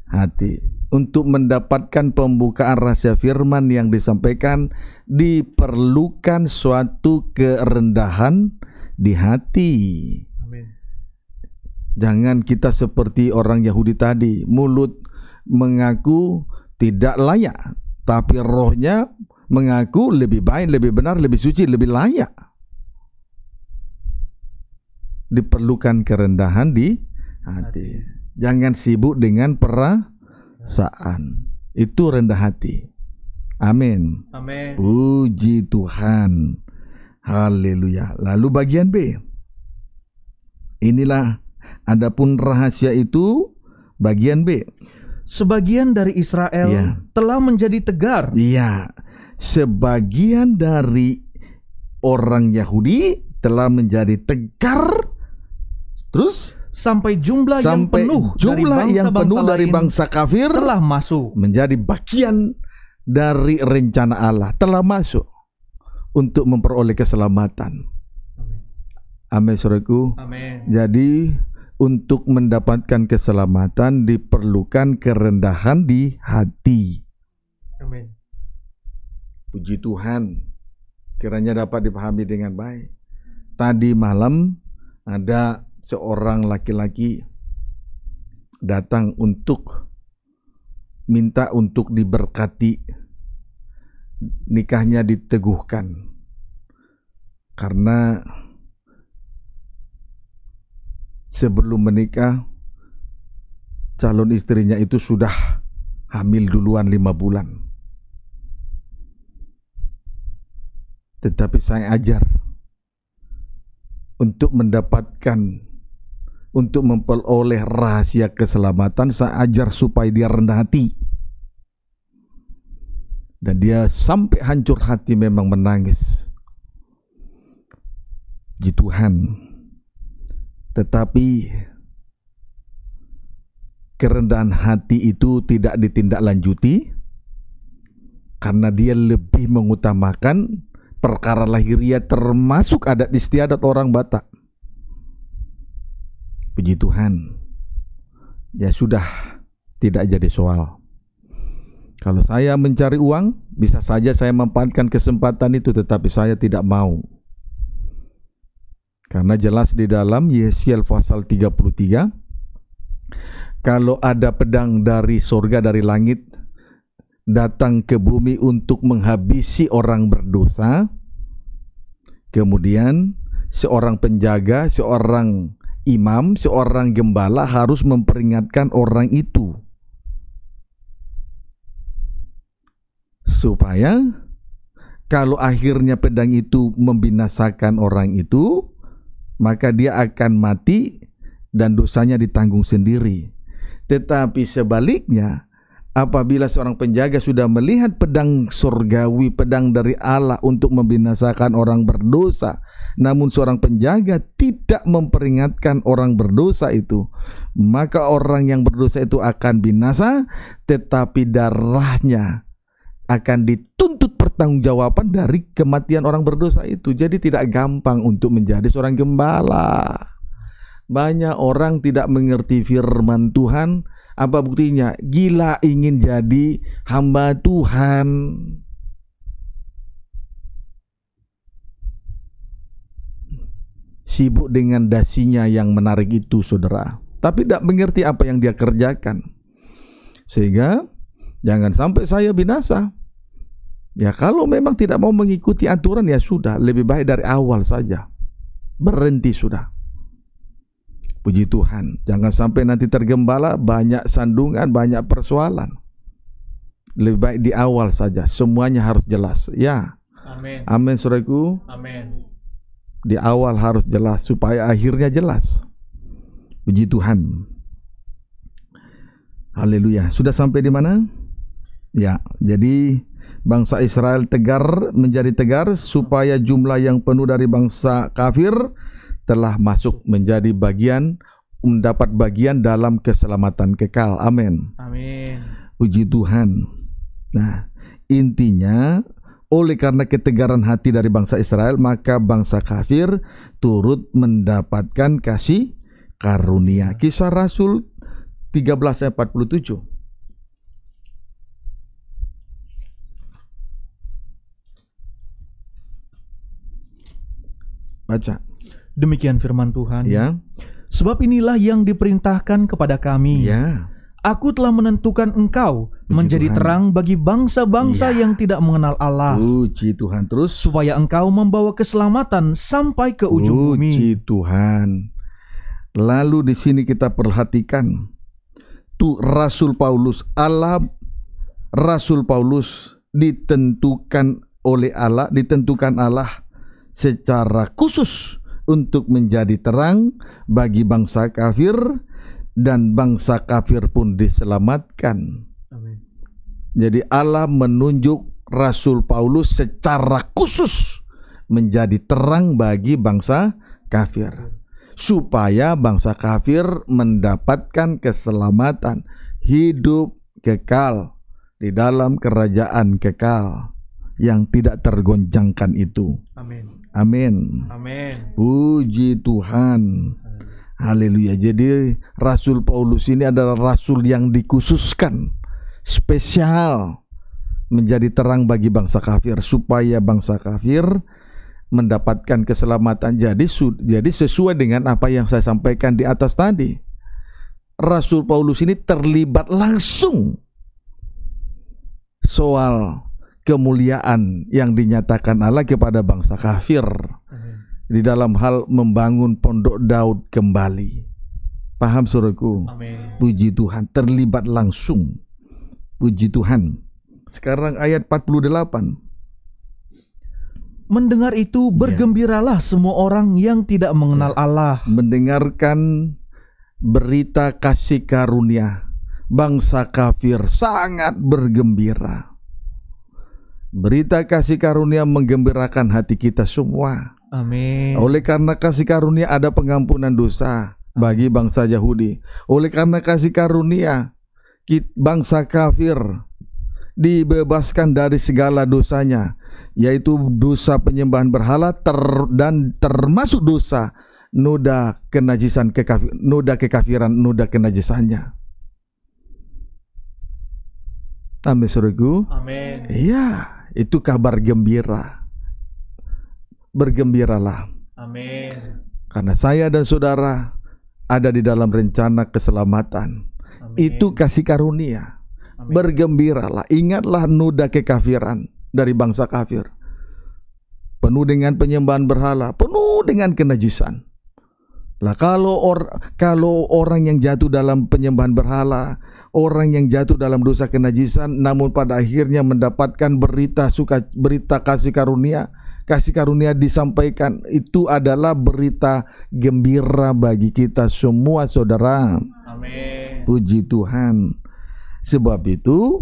hati untuk mendapatkan pembukaan rahasia firman yang disampaikan diperlukan suatu kerendahan di hati. Amen. Jangan kita seperti orang Yahudi tadi, mulut mengaku tidak layak, tapi rohnya mengaku lebih baik, lebih benar, lebih suci, lebih layak diperlukan kerendahan di hati. hati. Jangan sibuk dengan perasaan. Itu rendah hati. Amin. Amin. Puji Tuhan. Haleluya. Lalu bagian B. Inilah adapun rahasia itu bagian B. Sebagian dari Israel ya. telah menjadi tegar. Iya. Sebagian dari orang Yahudi telah menjadi tegar Terus sampai jumlah sampai yang penuh jumlah dari bangsa, yang penuh bangsa dari bangsa kafir telah masuk menjadi bagian dari rencana Allah telah masuk untuk memperoleh keselamatan. Amin soreku. Amin. Jadi untuk mendapatkan keselamatan diperlukan kerendahan di hati. Amin. Puji Tuhan. Kiranya dapat dipahami dengan baik. Tadi malam ada seorang laki-laki datang untuk minta untuk diberkati nikahnya diteguhkan karena sebelum menikah calon istrinya itu sudah hamil duluan lima bulan tetapi saya ajar untuk mendapatkan untuk memperoleh rahasia keselamatan saya ajar supaya dia rendah hati dan dia sampai hancur hati memang menangis di Tuhan tetapi kerendahan hati itu tidak ditindaklanjuti karena dia lebih mengutamakan perkara lahiria termasuk adat istiadat orang Batak puji Tuhan ya sudah tidak jadi soal kalau saya mencari uang bisa saja saya memanfaatkan kesempatan itu tetapi saya tidak mau karena jelas di dalam Yesiel pasal 33 kalau ada pedang dari surga dari langit datang ke bumi untuk menghabisi orang berdosa kemudian seorang penjaga seorang imam, seorang gembala harus memperingatkan orang itu supaya kalau akhirnya pedang itu membinasakan orang itu, maka dia akan mati dan dosanya ditanggung sendiri. Tetapi sebaliknya, apabila seorang penjaga sudah melihat pedang surgawi, pedang dari Allah untuk membinasakan orang berdosa, namun seorang penjaga tidak memperingatkan orang berdosa itu, maka orang yang berdosa itu akan binasa, tetapi darahnya akan dituntut pertanggungjawaban dari kematian orang berdosa itu. Jadi tidak gampang untuk menjadi seorang gembala. Banyak orang tidak mengerti firman Tuhan, apa buktinya? Gila ingin jadi hamba Tuhan sibuk dengan dasinya yang menarik itu, saudara. Tapi tidak mengerti apa yang dia kerjakan. Sehingga jangan sampai saya binasa. Ya kalau memang tidak mau mengikuti aturan ya sudah, lebih baik dari awal saja. Berhenti sudah. Puji Tuhan, jangan sampai nanti tergembala banyak sandungan, banyak persoalan. Lebih baik di awal saja, semuanya harus jelas. Ya. Amin. Amin, saudaraku. Amin di awal harus jelas supaya akhirnya jelas. Puji Tuhan. Haleluya. Sudah sampai di mana? Ya, jadi bangsa Israel tegar menjadi tegar supaya jumlah yang penuh dari bangsa kafir telah masuk menjadi bagian mendapat bagian dalam keselamatan kekal. Amin. Amin. Puji Tuhan. Nah, intinya oleh karena ketegaran hati dari bangsa Israel, maka bangsa kafir turut mendapatkan kasih karunia. Iya. Kisah Rasul 13 ayat 47. Baca. Demikian firman Tuhan. Ya. Sebab inilah yang diperintahkan kepada kami. Ya Aku telah menentukan engkau Puji menjadi Tuhan. terang bagi bangsa-bangsa ya. yang tidak mengenal Allah. Puji Tuhan terus supaya engkau membawa keselamatan sampai ke ujung Puji bumi. Puji Tuhan. Lalu di sini kita perhatikan tuh Rasul Paulus Allah Rasul Paulus ditentukan oleh Allah, ditentukan Allah secara khusus untuk menjadi terang bagi bangsa kafir dan bangsa kafir pun diselamatkan. Amin. Jadi Allah menunjuk Rasul Paulus secara khusus menjadi terang bagi bangsa kafir supaya bangsa kafir mendapatkan keselamatan hidup kekal di dalam kerajaan kekal yang tidak tergoncangkan itu. Amin. Amin. Amin. Puji Tuhan. Haleluya. Jadi Rasul Paulus ini adalah rasul yang dikhususkan spesial menjadi terang bagi bangsa kafir supaya bangsa kafir mendapatkan keselamatan. Jadi jadi sesuai dengan apa yang saya sampaikan di atas tadi. Rasul Paulus ini terlibat langsung soal kemuliaan yang dinyatakan Allah kepada bangsa kafir. Hmm di dalam hal membangun pondok Daud kembali. Paham suruhku? Amin. Puji Tuhan, terlibat langsung. Puji Tuhan. Sekarang ayat 48. Mendengar itu iya. bergembiralah ya. semua orang yang tidak mengenal ya. Allah. Mendengarkan berita kasih karunia bangsa kafir sangat bergembira. Berita kasih karunia menggembirakan hati kita semua. Amin. Oleh karena kasih karunia ada pengampunan dosa bagi bangsa Yahudi. Oleh karena kasih karunia bangsa kafir dibebaskan dari segala dosanya, yaitu dosa penyembahan berhala ter, dan termasuk dosa noda kenajisan kekafir, noda kekafiran, noda kenajisannya. Amin surga. Amin. Iya, itu kabar gembira bergembiralah. Amin. Karena saya dan saudara ada di dalam rencana keselamatan. Amin. Itu kasih karunia. Amin. Bergembiralah, ingatlah noda kekafiran dari bangsa kafir. Penuh dengan penyembahan berhala, penuh dengan kenajisan. Lah kalau or, kalau orang yang jatuh dalam penyembahan berhala, orang yang jatuh dalam dosa kenajisan namun pada akhirnya mendapatkan berita suka berita kasih karunia, kasih karunia disampaikan itu adalah berita gembira bagi kita semua saudara. Amin. Puji Tuhan. Sebab itu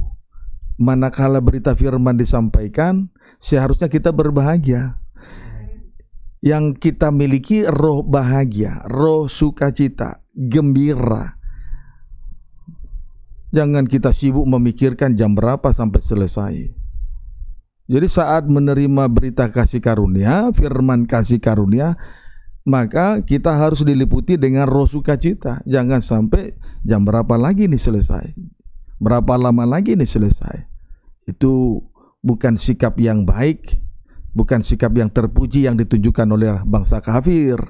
manakala berita firman disampaikan, seharusnya kita berbahagia. Yang kita miliki roh bahagia, roh sukacita, gembira. Jangan kita sibuk memikirkan jam berapa sampai selesai jadi saat menerima berita kasih karunia, firman kasih karunia, maka kita harus diliputi dengan roh sukacita. Jangan sampai jam berapa lagi ini selesai. Berapa lama lagi ini selesai. Itu bukan sikap yang baik, bukan sikap yang terpuji yang ditunjukkan oleh bangsa kafir.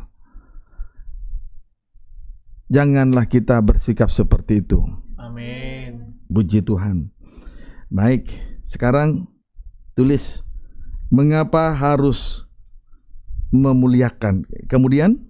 Janganlah kita bersikap seperti itu. Amin. Puji Tuhan. Baik, sekarang Tulis mengapa harus memuliakan. Kemudian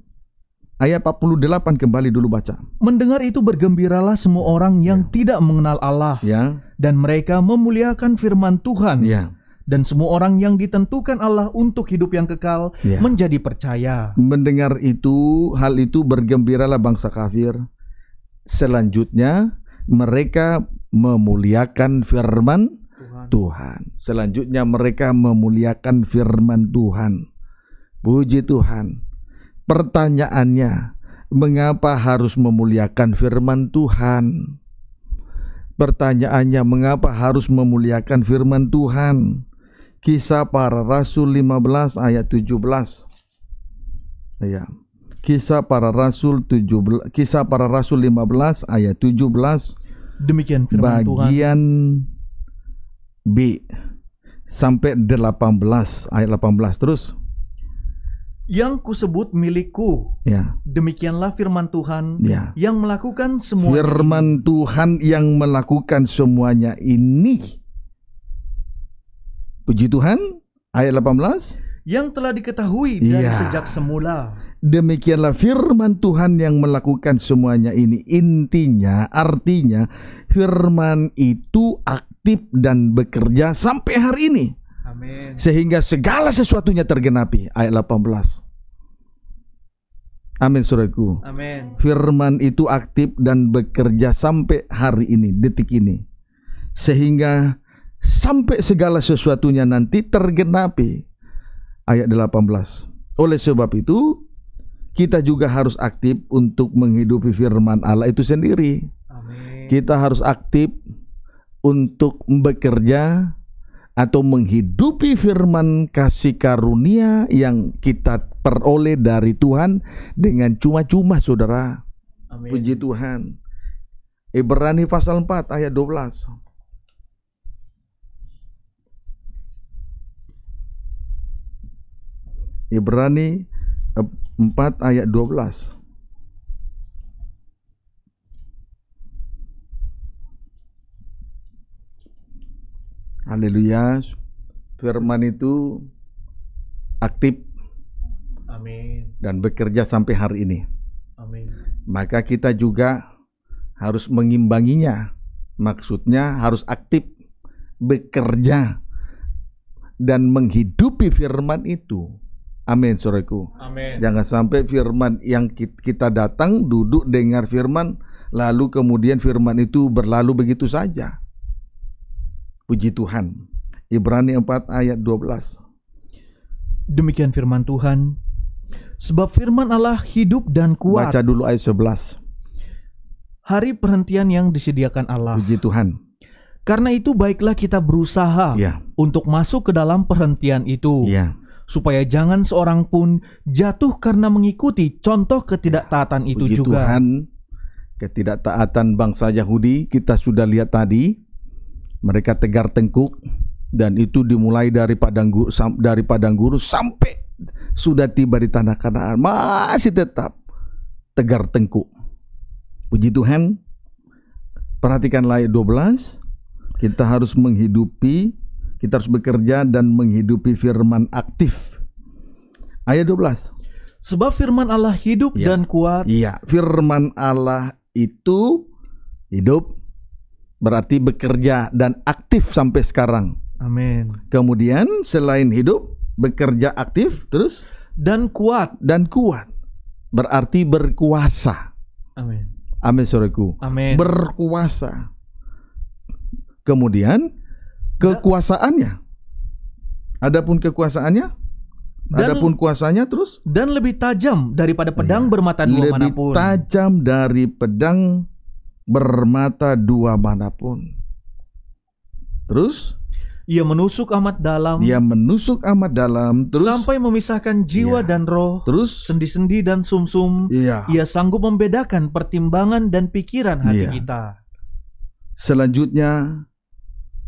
ayat 48 kembali dulu baca. Mendengar itu bergembiralah semua orang yang ya. tidak mengenal Allah ya. dan mereka memuliakan firman Tuhan. Ya dan semua orang yang ditentukan Allah untuk hidup yang kekal ya. menjadi percaya. Mendengar itu, hal itu bergembiralah bangsa kafir. Selanjutnya, mereka memuliakan firman Tuhan. Selanjutnya mereka memuliakan firman Tuhan. Puji Tuhan. Pertanyaannya, mengapa harus memuliakan firman Tuhan? Pertanyaannya, mengapa harus memuliakan firman Tuhan? Kisah para Rasul 15 ayat 17. Ya. Kisah para Rasul 17 Kisah para Rasul 15 ayat 17 Demikian firman bagian Tuhan. B sampai 18 ayat 18 terus yang kusebut milikku. Ya. Demikianlah firman Tuhan ya. yang melakukan semua. Firman ini. Tuhan yang melakukan semuanya ini. Puji Tuhan ayat 18 yang telah diketahui dari ya. sejak semula. Demikianlah firman Tuhan yang melakukan semuanya ini. Intinya, artinya firman itu akan aktif dan bekerja sampai hari ini. Amin. Sehingga segala sesuatunya tergenapi. Ayat 18. Amin suraku. Amin. Firman itu aktif dan bekerja sampai hari ini, detik ini. Sehingga sampai segala sesuatunya nanti tergenapi. Ayat 18. Oleh sebab itu, kita juga harus aktif untuk menghidupi firman Allah itu sendiri. Amin. Kita harus aktif untuk bekerja atau menghidupi firman kasih karunia yang kita peroleh dari Tuhan dengan cuma-cuma saudara. Amin. Puji Tuhan. Ibrani pasal 4 ayat 12. Ibrani 4 eh, ayat 12. Haleluya. Firman itu aktif Amin. dan bekerja sampai hari ini. Amin. Maka kita juga harus mengimbanginya. Maksudnya harus aktif bekerja dan menghidupi firman itu. Amin, saudaraku. Amin. Jangan sampai firman yang kita datang duduk dengar firman lalu kemudian firman itu berlalu begitu saja. Puji Tuhan. Ibrani 4 ayat 12. Demikian firman Tuhan. Sebab firman Allah hidup dan kuat. Baca dulu ayat 11. Hari perhentian yang disediakan Allah. Puji Tuhan. Karena itu baiklah kita berusaha ya. untuk masuk ke dalam perhentian itu. Ya supaya jangan seorang pun jatuh karena mengikuti contoh ketidaktaatan ya, itu Puji juga. Tuhan, ketidaktaatan bangsa Yahudi kita sudah lihat tadi mereka tegar tengkuk dan itu dimulai dari padang dari padang guru sampai sudah tiba di tanah Kanaan masih tetap tegar tengkuk. Puji Tuhan. Perhatikan ayat 12. Kita harus menghidupi, kita harus bekerja dan menghidupi firman aktif. Ayat 12. Sebab firman Allah hidup ya. dan kuat. Iya, firman Allah itu hidup Berarti bekerja dan aktif sampai sekarang. Amin. Kemudian selain hidup, bekerja aktif terus dan kuat dan kuat. Berarti berkuasa. Amin. Amin suraku. Amin. Berkuasa. Kemudian kekuasaannya. Adapun kekuasaannya dan, Adapun kuasanya terus dan lebih tajam daripada pedang iya, bermata dua lebih manapun. Lebih tajam dari pedang bermata dua manapun. Terus? Ia menusuk amat dalam. Ia menusuk amat dalam. Terus sampai memisahkan jiwa iya. dan roh. Terus sendi-sendi dan sumsum. -sum, iya. Ia sanggup membedakan pertimbangan dan pikiran hati iya. kita. Selanjutnya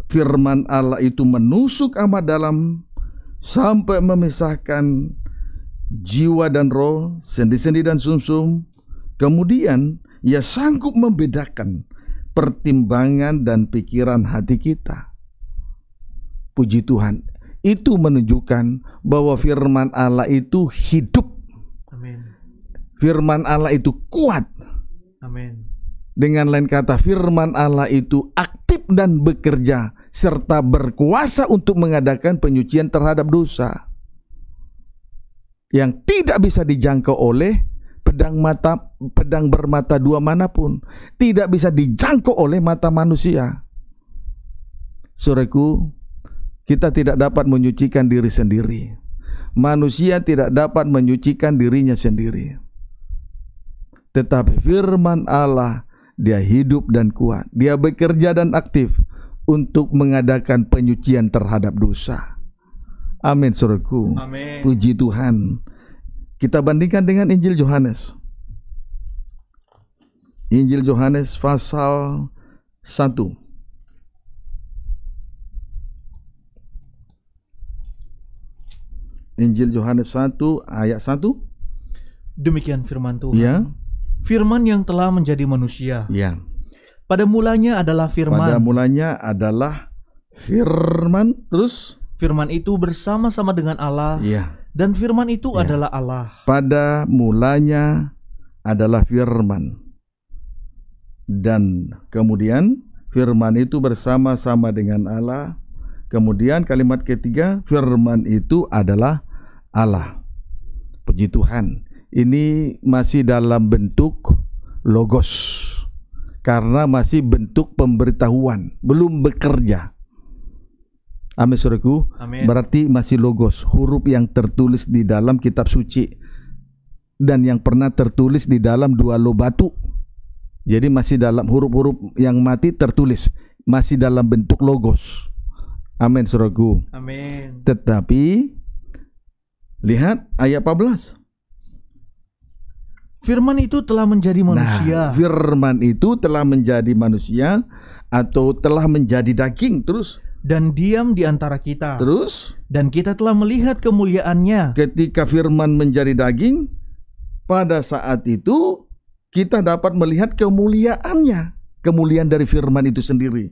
firman Allah itu menusuk amat dalam sampai memisahkan jiwa dan roh, sendi-sendi dan sumsum. -sum. Kemudian ia sanggup membedakan pertimbangan dan pikiran hati kita. Puji Tuhan, itu menunjukkan bahwa firman Allah itu hidup. Amin. Firman Allah itu kuat. Amin. Dengan lain kata, firman Allah itu aktif dan bekerja serta berkuasa untuk mengadakan penyucian terhadap dosa yang tidak bisa dijangkau oleh pedang mata pedang bermata dua manapun tidak bisa dijangkau oleh mata manusia. Suraku, kita tidak dapat menyucikan diri sendiri. Manusia tidak dapat menyucikan dirinya sendiri. Tetapi firman Allah, dia hidup dan kuat. Dia bekerja dan aktif untuk mengadakan penyucian terhadap dosa. Amin, suraku. Amin. Puji Tuhan. Kita bandingkan dengan Injil Yohanes. Injil Yohanes pasal 1. Injil Yohanes 1 ayat 1. Demikian firman Tuhan. Ya. Firman yang telah menjadi manusia. Ya. Pada mulanya adalah firman. Pada mulanya adalah firman. Terus firman itu bersama-sama dengan Allah. Ya dan firman itu ya. adalah Allah. Pada mulanya adalah firman. Dan kemudian firman itu bersama-sama dengan Allah. Kemudian kalimat ketiga, firman itu adalah Allah. Puji Tuhan. Ini masih dalam bentuk logos. Karena masih bentuk pemberitahuan, belum bekerja. Amin suruhku. Amin. Berarti masih logos, huruf yang tertulis di dalam kitab suci dan yang pernah tertulis di dalam dua lo batu. Jadi masih dalam huruf-huruf yang mati tertulis, masih dalam bentuk logos. Amin suruhku. Amin. Tetapi lihat ayat 14. Firman itu telah menjadi nah, manusia. Nah, firman itu telah menjadi manusia atau telah menjadi daging terus dan diam di antara kita. Terus? Dan kita telah melihat kemuliaannya. Ketika firman menjadi daging, pada saat itu kita dapat melihat kemuliaannya. Kemuliaan dari firman itu sendiri.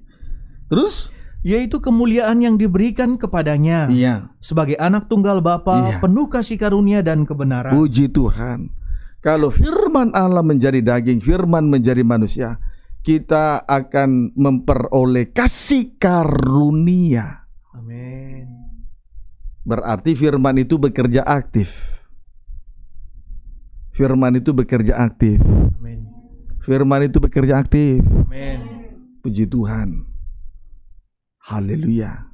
Terus? Yaitu kemuliaan yang diberikan kepadanya. Iya. Sebagai anak tunggal Bapa, iya. penuh kasih karunia dan kebenaran. Puji Tuhan. Kalau firman Allah menjadi daging, firman menjadi manusia, kita akan memperoleh kasih karunia. Amin. Berarti firman itu bekerja aktif. Firman itu bekerja aktif. Amin. Firman itu bekerja aktif. Amin. Puji Tuhan. Haleluya.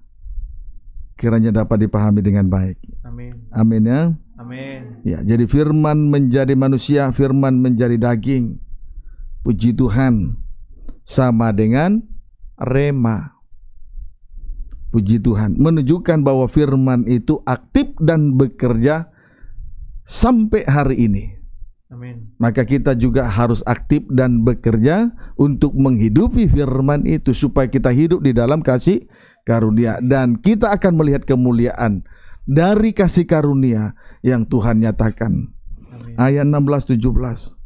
Kiranya dapat dipahami dengan baik. Amin. Amin ya. Amin. Ya, jadi firman menjadi manusia, firman menjadi daging. Puji Tuhan sama dengan rema. Puji Tuhan, menunjukkan bahwa firman itu aktif dan bekerja sampai hari ini. Amin. Maka kita juga harus aktif dan bekerja untuk menghidupi firman itu supaya kita hidup di dalam kasih karunia dan kita akan melihat kemuliaan dari kasih karunia yang Tuhan nyatakan. Amin. Ayat 16 17.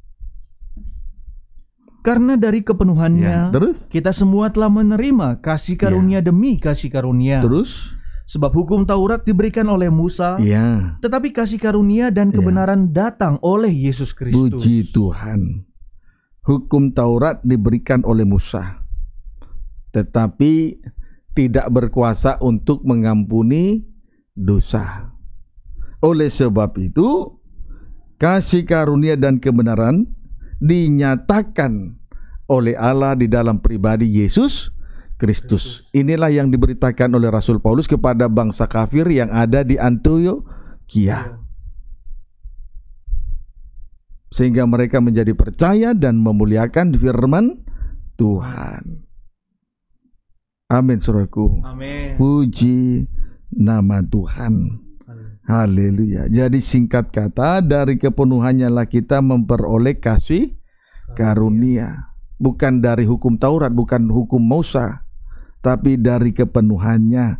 Karena dari kepenuhannya, ya, terus? kita semua telah menerima kasih karunia ya. demi kasih karunia. Terus? Sebab hukum Taurat diberikan oleh Musa, ya. tetapi kasih karunia dan ya. kebenaran ya. datang oleh Yesus Kristus. Puji Tuhan. Hukum Taurat diberikan oleh Musa, tetapi tidak berkuasa untuk mengampuni dosa. Oleh sebab itu, kasih karunia dan kebenaran dinyatakan oleh Allah di dalam pribadi Yesus Kristus. Inilah yang diberitakan oleh Rasul Paulus kepada bangsa kafir yang ada di Antioquia. Sehingga mereka menjadi percaya dan memuliakan firman Tuhan. Amin, saudaraku. Amin. Puji nama Tuhan. Haleluya. Jadi singkat kata dari kepenuhannya lah kita memperoleh kasih karunia. Bukan dari hukum Taurat, bukan hukum Musa, tapi dari kepenuhannya.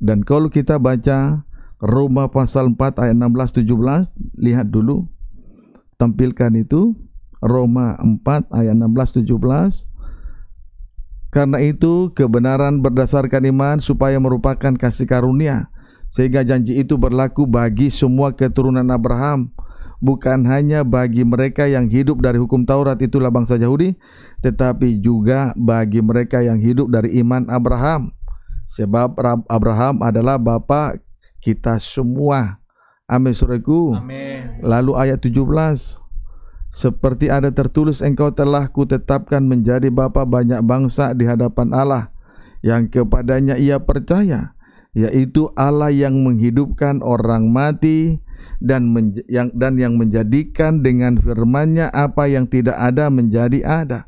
Dan kalau kita baca Roma pasal 4 ayat 16 17, lihat dulu tampilkan itu Roma 4 ayat 16 17. Karena itu kebenaran berdasarkan iman supaya merupakan kasih karunia sehingga janji itu berlaku bagi semua keturunan Abraham, bukan hanya bagi mereka yang hidup dari hukum Taurat itulah bangsa Yahudi, tetapi juga bagi mereka yang hidup dari iman Abraham. Sebab Abraham adalah bapa kita semua. Amin sureku. Amin. Lalu ayat 17. Seperti ada tertulis engkau telah kutetapkan menjadi bapa banyak bangsa di hadapan Allah yang kepadanya ia percaya yaitu Allah yang menghidupkan orang mati dan yang dan yang menjadikan dengan firman-Nya apa yang tidak ada menjadi ada.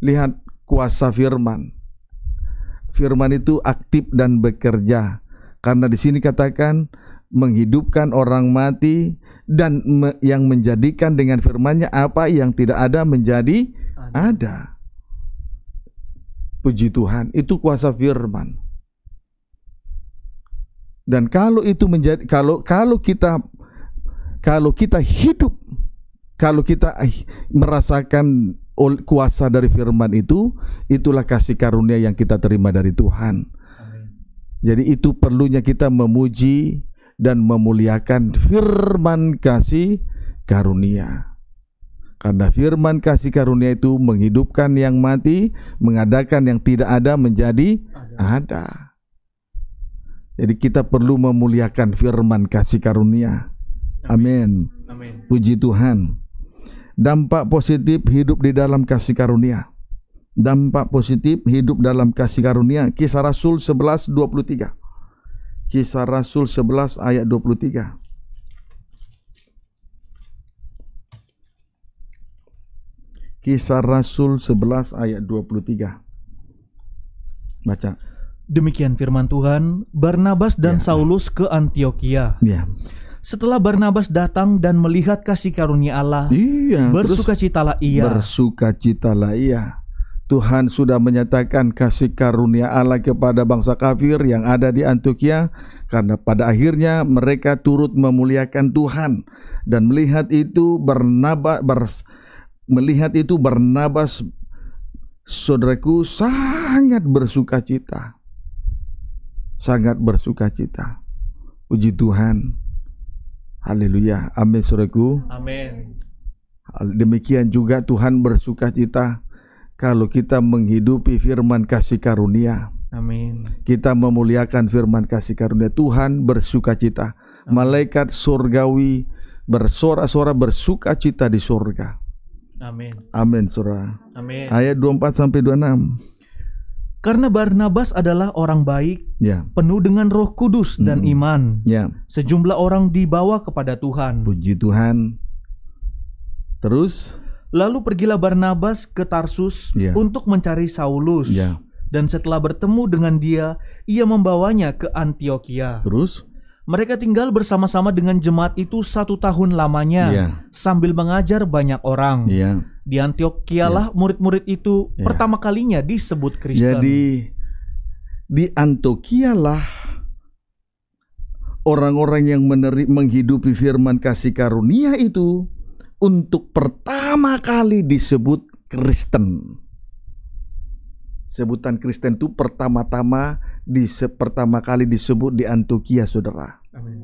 Lihat kuasa firman. Firman itu aktif dan bekerja. Karena di sini katakan menghidupkan orang mati dan me yang menjadikan dengan firman-Nya apa yang tidak ada menjadi ada. ada. Puji Tuhan, itu kuasa firman dan kalau itu menjadi kalau kalau kita kalau kita hidup kalau kita eh, merasakan kuasa dari firman itu, itulah kasih karunia yang kita terima dari Tuhan. Amin. Jadi itu perlunya kita memuji dan memuliakan firman kasih karunia. Karena firman kasih karunia itu menghidupkan yang mati, mengadakan yang tidak ada menjadi ada. ada. Jadi kita perlu memuliakan firman kasih karunia. Amin. Puji Tuhan. Dampak positif hidup di dalam kasih karunia. Dampak positif hidup dalam kasih karunia. Kisah Rasul 11 23. Kisah Rasul 11 ayat 23. Kisah Rasul 11 ayat 23. Baca. Demikian firman Tuhan, Barnabas dan ya, ya. Saulus ke Antioquia. Ya. Setelah Barnabas datang dan melihat kasih karunia Allah, iya, bersukacitalah ia. Bersukacitalah ia. Tuhan sudah menyatakan kasih karunia Allah kepada bangsa kafir yang ada di Antioquia karena pada akhirnya mereka turut memuliakan Tuhan dan melihat itu Barnabas ber, melihat itu Barnabas saudaraku sangat bersukacita sangat bersuka cita. Puji Tuhan. Haleluya. Amin suraku. Amin. Demikian juga Tuhan bersuka cita kalau kita menghidupi firman kasih karunia. Amin. Kita memuliakan firman kasih karunia Tuhan bersuka cita. Malaikat surgawi bersorak-sorak bersuka cita di surga. Amin. Amin surah. Amin. Ayat 24 sampai 26. Karena Barnabas adalah orang baik, ya. penuh dengan Roh Kudus hmm. dan iman. Ya. Sejumlah orang dibawa kepada Tuhan. Puji Tuhan. Terus, lalu pergilah Barnabas ke Tarsus ya. untuk mencari Saulus. Ya. Dan setelah bertemu dengan dia, ia membawanya ke Antioquia. Terus, mereka tinggal bersama-sama dengan jemaat itu satu tahun lamanya yeah. sambil mengajar banyak orang. Yeah. Di Antioquia iya. murid-murid itu iya. pertama kalinya disebut Kristen. Jadi di Antioquia orang-orang yang meneri, menghidupi firman kasih karunia itu untuk pertama kali disebut Kristen. Sebutan Kristen itu pertama-tama di pertama kali disebut di Antukia, saudara. Amin.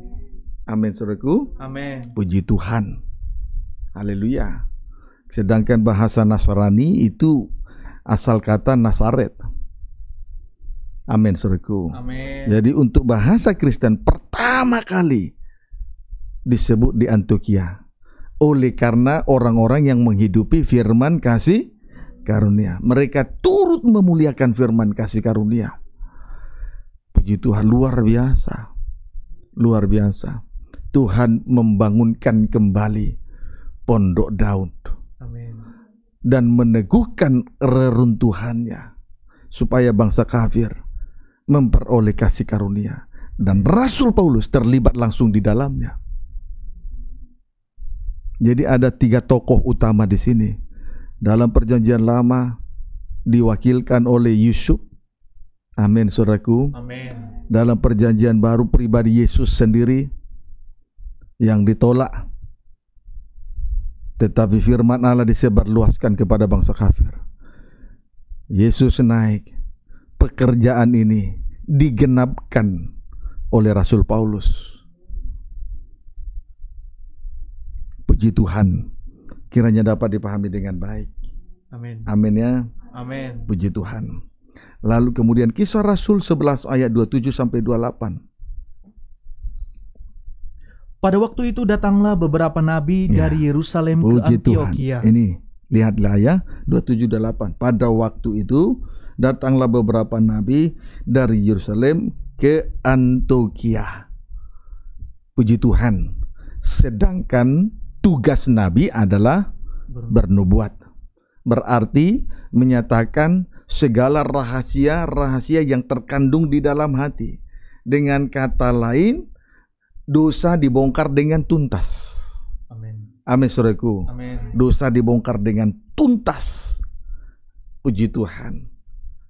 Amin saudaraku. Amin. Puji Tuhan. Haleluya. Sedangkan bahasa Nasrani itu asal kata Nasaret. Amin saudaraku. Amin. Jadi untuk bahasa Kristen pertama kali disebut di Antioquia oleh karena orang-orang yang menghidupi firman kasih karunia. Mereka turut memuliakan firman kasih karunia. Puji Tuhan luar biasa luar biasa. Tuhan membangunkan kembali pondok daun Dan meneguhkan reruntuhannya supaya bangsa kafir memperoleh kasih karunia dan Rasul Paulus terlibat langsung di dalamnya. Jadi ada tiga tokoh utama di sini. Dalam perjanjian lama diwakilkan oleh Yusuf Amin, saudaraku. Amin. Dalam perjanjian baru pribadi Yesus sendiri yang ditolak, tetapi firman Allah disebarluaskan kepada bangsa kafir. Yesus naik, pekerjaan ini digenapkan oleh Rasul Paulus. Puji Tuhan, kiranya dapat dipahami dengan baik. Amin. Amin ya. Amin. Puji Tuhan. Lalu kemudian kisah Rasul 11 ayat 27 sampai 28. Pada waktu itu datanglah beberapa nabi ya, dari Yerusalem ke Antioquia. Tuhan. Ini lihatlah ya 27 Pada waktu itu datanglah beberapa nabi dari Yerusalem ke Antioquia. Puji Tuhan. Sedangkan tugas nabi adalah bernubuat berarti menyatakan segala rahasia-rahasia yang terkandung di dalam hati. Dengan kata lain, dosa dibongkar dengan tuntas. Amin. Amin sureku. Amin. Dosa dibongkar dengan tuntas. Puji Tuhan.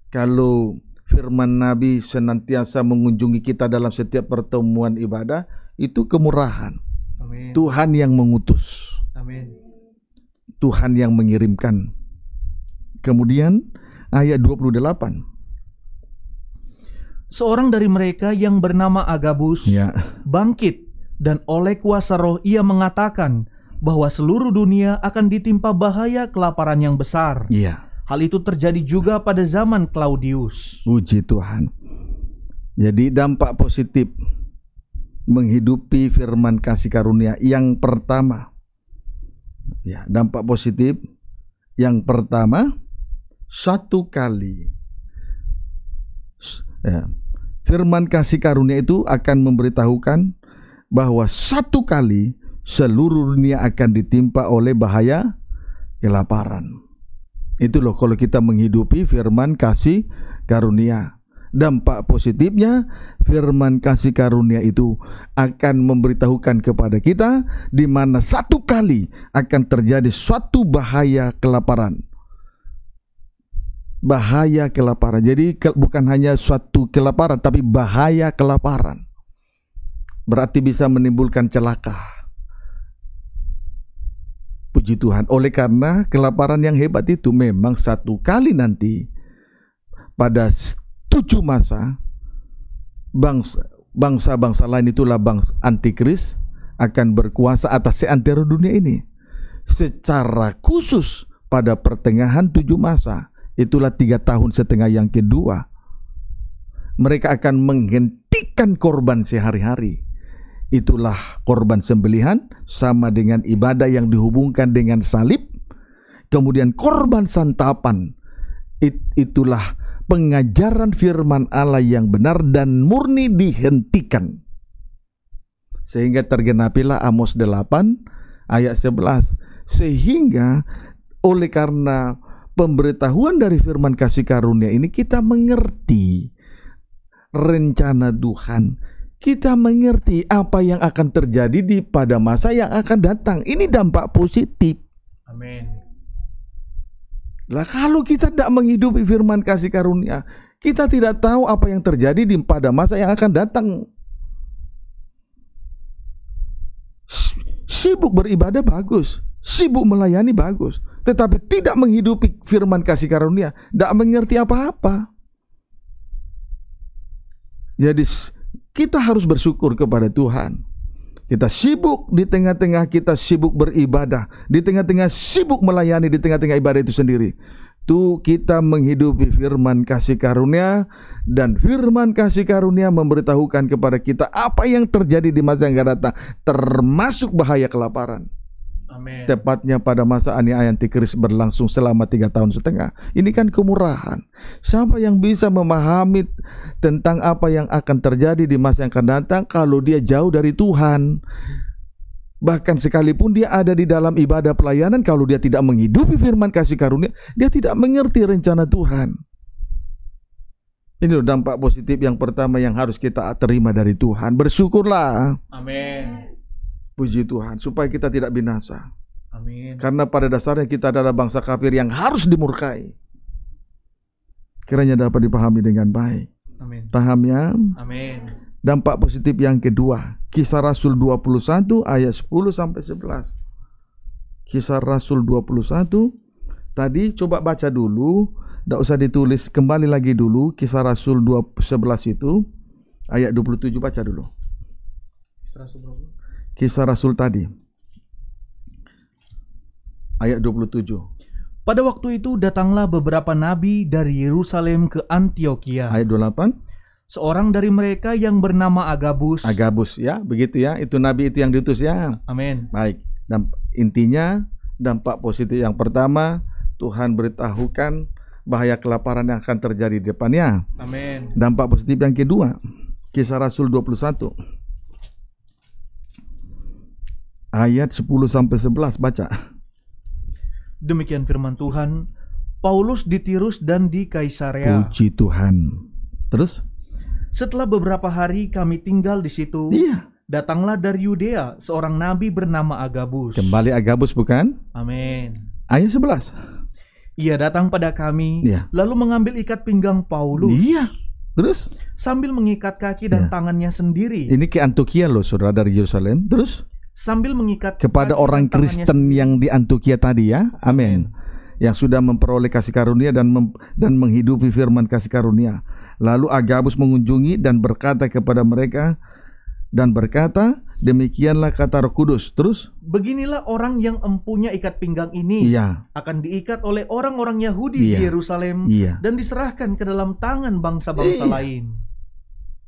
Kalau firman Nabi senantiasa mengunjungi kita dalam setiap pertemuan ibadah, itu kemurahan. Amin. Tuhan yang mengutus. Amin. Tuhan yang mengirimkan Kemudian ayat 28. Seorang dari mereka yang bernama Agabus ya. bangkit dan oleh kuasa roh ia mengatakan bahwa seluruh dunia akan ditimpa bahaya kelaparan yang besar. Iya. Hal itu terjadi juga pada zaman Claudius. Puji Tuhan. Jadi dampak positif menghidupi firman kasih karunia yang pertama. Ya, dampak positif yang pertama satu kali. Ya. Firman kasih karunia itu akan memberitahukan bahwa satu kali seluruh dunia akan ditimpa oleh bahaya kelaparan. Itu loh kalau kita menghidupi firman kasih karunia. Dampak positifnya firman kasih karunia itu akan memberitahukan kepada kita di mana satu kali akan terjadi suatu bahaya kelaparan bahaya kelaparan. Jadi ke, bukan hanya suatu kelaparan tapi bahaya kelaparan. Berarti bisa menimbulkan celaka. Puji Tuhan. Oleh karena kelaparan yang hebat itu memang satu kali nanti pada tujuh masa bangsa bangsa-bangsa lain itulah bangsa antikris akan berkuasa atas seantero dunia ini secara khusus pada pertengahan tujuh masa Itulah tiga tahun setengah yang kedua. Mereka akan menghentikan korban sehari-hari. Itulah korban sembelihan sama dengan ibadah yang dihubungkan dengan salib. Kemudian korban santapan. It, itulah pengajaran firman Allah yang benar dan murni dihentikan. Sehingga tergenapilah Amos 8 ayat 11. Sehingga oleh karena pemberitahuan dari firman kasih karunia ini kita mengerti rencana Tuhan. Kita mengerti apa yang akan terjadi di pada masa yang akan datang. Ini dampak positif. Amin. Lah kalau kita tidak menghidupi firman kasih karunia, kita tidak tahu apa yang terjadi di pada masa yang akan datang. Sibuk beribadah bagus, sibuk melayani bagus, tetapi tidak menghidupi firman kasih karunia, tidak mengerti apa-apa. Jadi kita harus bersyukur kepada Tuhan. Kita sibuk di tengah-tengah kita sibuk beribadah, di tengah-tengah sibuk melayani di tengah-tengah ibadah itu sendiri. Tu kita menghidupi firman kasih karunia dan firman kasih karunia memberitahukan kepada kita apa yang terjadi di masa yang akan datang, termasuk bahaya kelaparan. Amen. Tepatnya pada masa aniaya antikris berlangsung selama tiga tahun setengah. Ini kan kemurahan. Siapa yang bisa memahami tentang apa yang akan terjadi di masa yang akan datang kalau dia jauh dari Tuhan? Bahkan sekalipun dia ada di dalam ibadah pelayanan, kalau dia tidak menghidupi firman kasih karunia, dia tidak mengerti rencana Tuhan. Ini loh dampak positif yang pertama yang harus kita terima dari Tuhan. Bersyukurlah. Amin. Puji Tuhan, supaya kita tidak binasa. Amin. Karena pada dasarnya kita adalah bangsa kafir yang harus dimurkai. Kiranya dapat dipahami dengan baik. Amin. Paham ya? Amin. Dampak positif yang kedua, Kisah Rasul 21 ayat 10 sampai 11. Kisah Rasul 21 tadi coba baca dulu, tidak usah ditulis, kembali lagi dulu Kisah Rasul 21 11 itu ayat 27 baca dulu. Rasul berapa? kisah Rasul tadi. Ayat 27. Pada waktu itu datanglah beberapa nabi dari Yerusalem ke Antioquia. Ayat 28. Seorang dari mereka yang bernama Agabus. Agabus ya, begitu ya. Itu nabi itu yang diutus ya. Amin. Baik. Dan intinya dampak positif yang pertama Tuhan beritahukan bahaya kelaparan yang akan terjadi di depannya. Amin. Dampak positif yang kedua, kisah Rasul 21 ayat 10 sampai 11 baca. Demikian firman Tuhan, Paulus di Tirus dan di Kaisarea. Puji Tuhan. Terus? Setelah beberapa hari kami tinggal di situ. Iya. Datanglah dari Yudea seorang nabi bernama Agabus. Kembali Agabus bukan? Amin. Ayat 11. Ia datang pada kami, iya. lalu mengambil ikat pinggang Paulus. Iya. Terus? Sambil mengikat kaki dan iya. tangannya sendiri. Ini ke Antioquia loh, saudara dari Yerusalem. Terus? sambil mengikat kepada orang Kristen yang di Antukia tadi ya. Amin. Yang sudah memperoleh kasih karunia dan mem, dan menghidupi firman kasih karunia. Lalu Agabus mengunjungi dan berkata kepada mereka dan berkata, demikianlah kata Roh Kudus. Terus, beginilah orang yang empunya ikat pinggang ini iya. akan diikat oleh orang-orang Yahudi iya. di Yerusalem iya. dan diserahkan ke dalam tangan bangsa-bangsa iya. lain.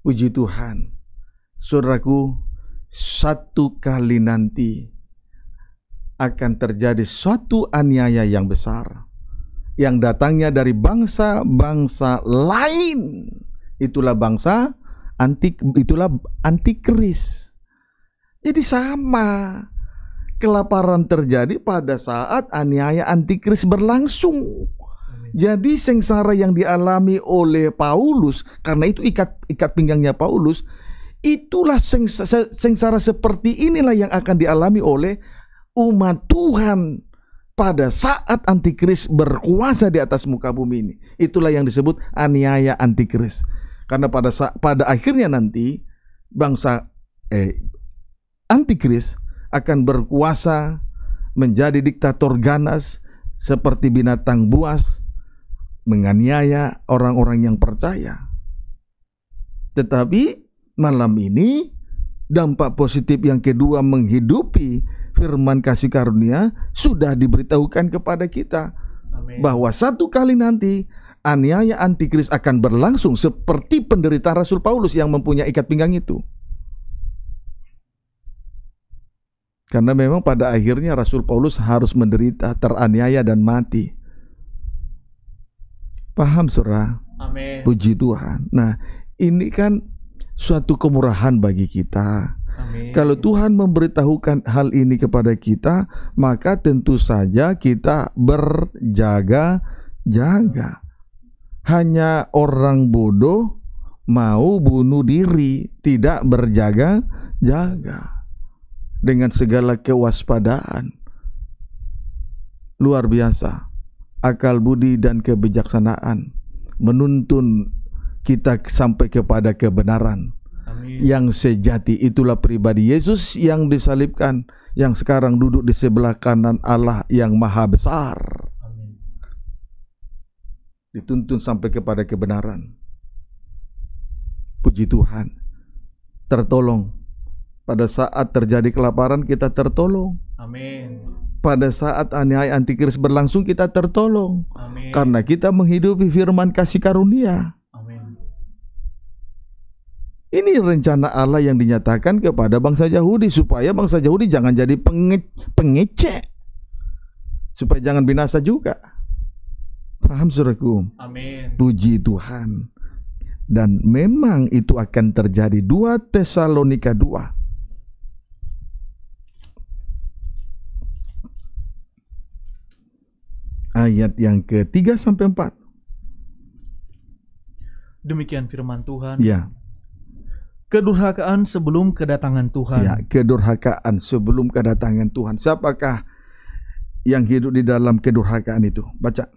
Puji Tuhan. Saudaraku, satu kali nanti akan terjadi suatu aniaya yang besar yang datangnya dari bangsa-bangsa lain. Itulah bangsa antik itulah antikris. Jadi sama. Kelaparan terjadi pada saat aniaya antikris berlangsung. Jadi sengsara yang dialami oleh Paulus karena itu ikat ikat pinggangnya Paulus Itulah sengsara, seperti inilah yang akan dialami oleh umat Tuhan pada saat antikris berkuasa di atas muka bumi ini. Itulah yang disebut aniaya antikris. Karena pada pada akhirnya nanti bangsa eh, antikris akan berkuasa menjadi diktator ganas seperti binatang buas menganiaya orang-orang yang percaya. Tetapi malam ini dampak positif yang kedua menghidupi firman kasih karunia sudah diberitahukan kepada kita Amen. bahwa satu kali nanti aniaya antikris akan berlangsung seperti penderita Rasul Paulus yang mempunyai ikat pinggang itu. Karena memang pada akhirnya Rasul Paulus harus menderita, teraniaya dan mati. Paham surah? Amin. Puji Tuhan. Nah, ini kan suatu kemurahan bagi kita. Amin. Kalau Tuhan memberitahukan hal ini kepada kita, maka tentu saja kita berjaga-jaga. Hanya orang bodoh mau bunuh diri, tidak berjaga-jaga dengan segala kewaspadaan. Luar biasa, akal budi dan kebijaksanaan menuntun kita sampai kepada kebenaran Amin. yang sejati. Itulah pribadi Yesus yang disalibkan, yang sekarang duduk di sebelah kanan Allah yang Maha Besar. Amin. Dituntun sampai kepada kebenaran. Puji Tuhan, tertolong. Pada saat terjadi kelaparan, kita tertolong. Amin. Pada saat aniaya antikris berlangsung, kita tertolong. Amin. Karena kita menghidupi firman kasih karunia ini rencana Allah yang dinyatakan kepada bangsa Yahudi supaya bangsa Yahudi jangan jadi penge pengece supaya jangan binasa juga. Paham suraku? Amin. Puji Tuhan. Dan memang itu akan terjadi dua Tesalonika dua ayat yang ketiga sampai empat. Demikian firman Tuhan. Ya Kedurhakaan sebelum kedatangan Tuhan. Ya, kedurhakaan sebelum kedatangan Tuhan. Siapakah yang hidup di dalam kedurhakaan itu? Baca.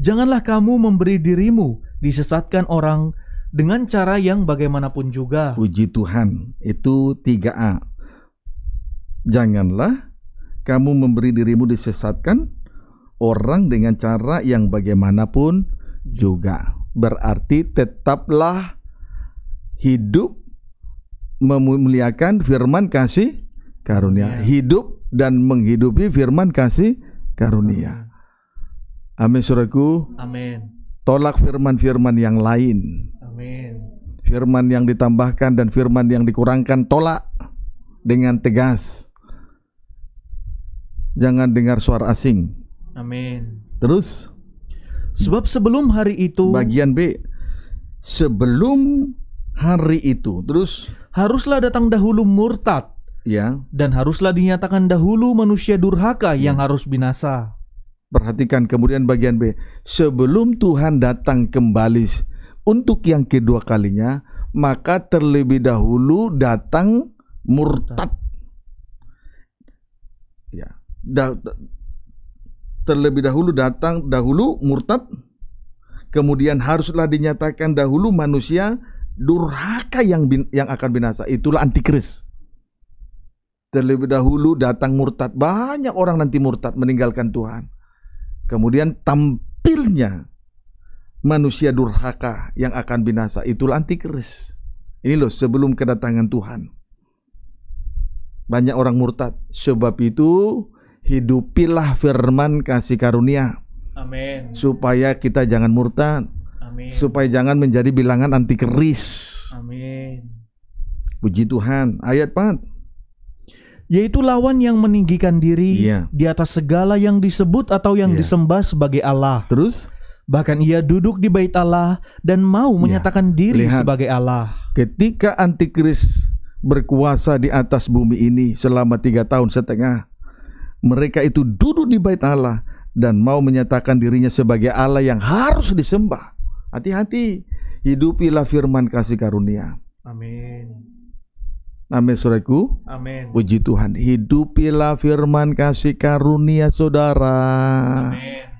Janganlah kamu memberi dirimu disesatkan orang dengan cara yang bagaimanapun juga. Puji Tuhan, itu 3A. Janganlah kamu memberi dirimu disesatkan orang dengan cara yang bagaimanapun juga. Berarti tetaplah hidup memuliakan firman kasih karunia, ya. hidup dan menghidupi firman kasih karunia. Amin suraku. Amin. Tolak firman-firman yang lain. Amin. Firman yang ditambahkan dan firman yang dikurangkan tolak dengan tegas. Jangan dengar suara asing. Amin. Terus sebab sebelum hari itu bagian B sebelum hari itu. Terus haruslah datang dahulu murtad ya dan haruslah dinyatakan dahulu manusia durhaka ya. yang harus binasa perhatikan kemudian bagian B sebelum Tuhan datang kembali untuk yang kedua kalinya maka terlebih dahulu datang murtad ya da, terlebih dahulu datang dahulu murtad kemudian haruslah dinyatakan dahulu manusia durhaka yang bin, yang akan binasa itulah antikris. Terlebih dahulu datang murtad, banyak orang nanti murtad meninggalkan Tuhan. Kemudian tampilnya manusia durhaka yang akan binasa itulah antikris. Ini loh sebelum kedatangan Tuhan. Banyak orang murtad. Sebab itu hidupilah firman kasih karunia. Amin. Supaya kita jangan murtad Amin. Supaya jangan menjadi bilangan anti keris. Amin. Puji Tuhan. Ayat 4 yaitu lawan yang meninggikan diri yeah. di atas segala yang disebut atau yang yeah. disembah sebagai Allah. Terus bahkan ia duduk di bait Allah dan mau yeah. menyatakan diri Lihat, sebagai Allah. Ketika antikris berkuasa di atas bumi ini selama tiga tahun setengah, mereka itu duduk di bait Allah dan mau menyatakan dirinya sebagai Allah yang harus disembah. Hati-hati, hidupilah firman kasih karunia. Amin. Amin suraiku Amin. Puji Tuhan, hidupilah firman kasih karunia saudara. Amin.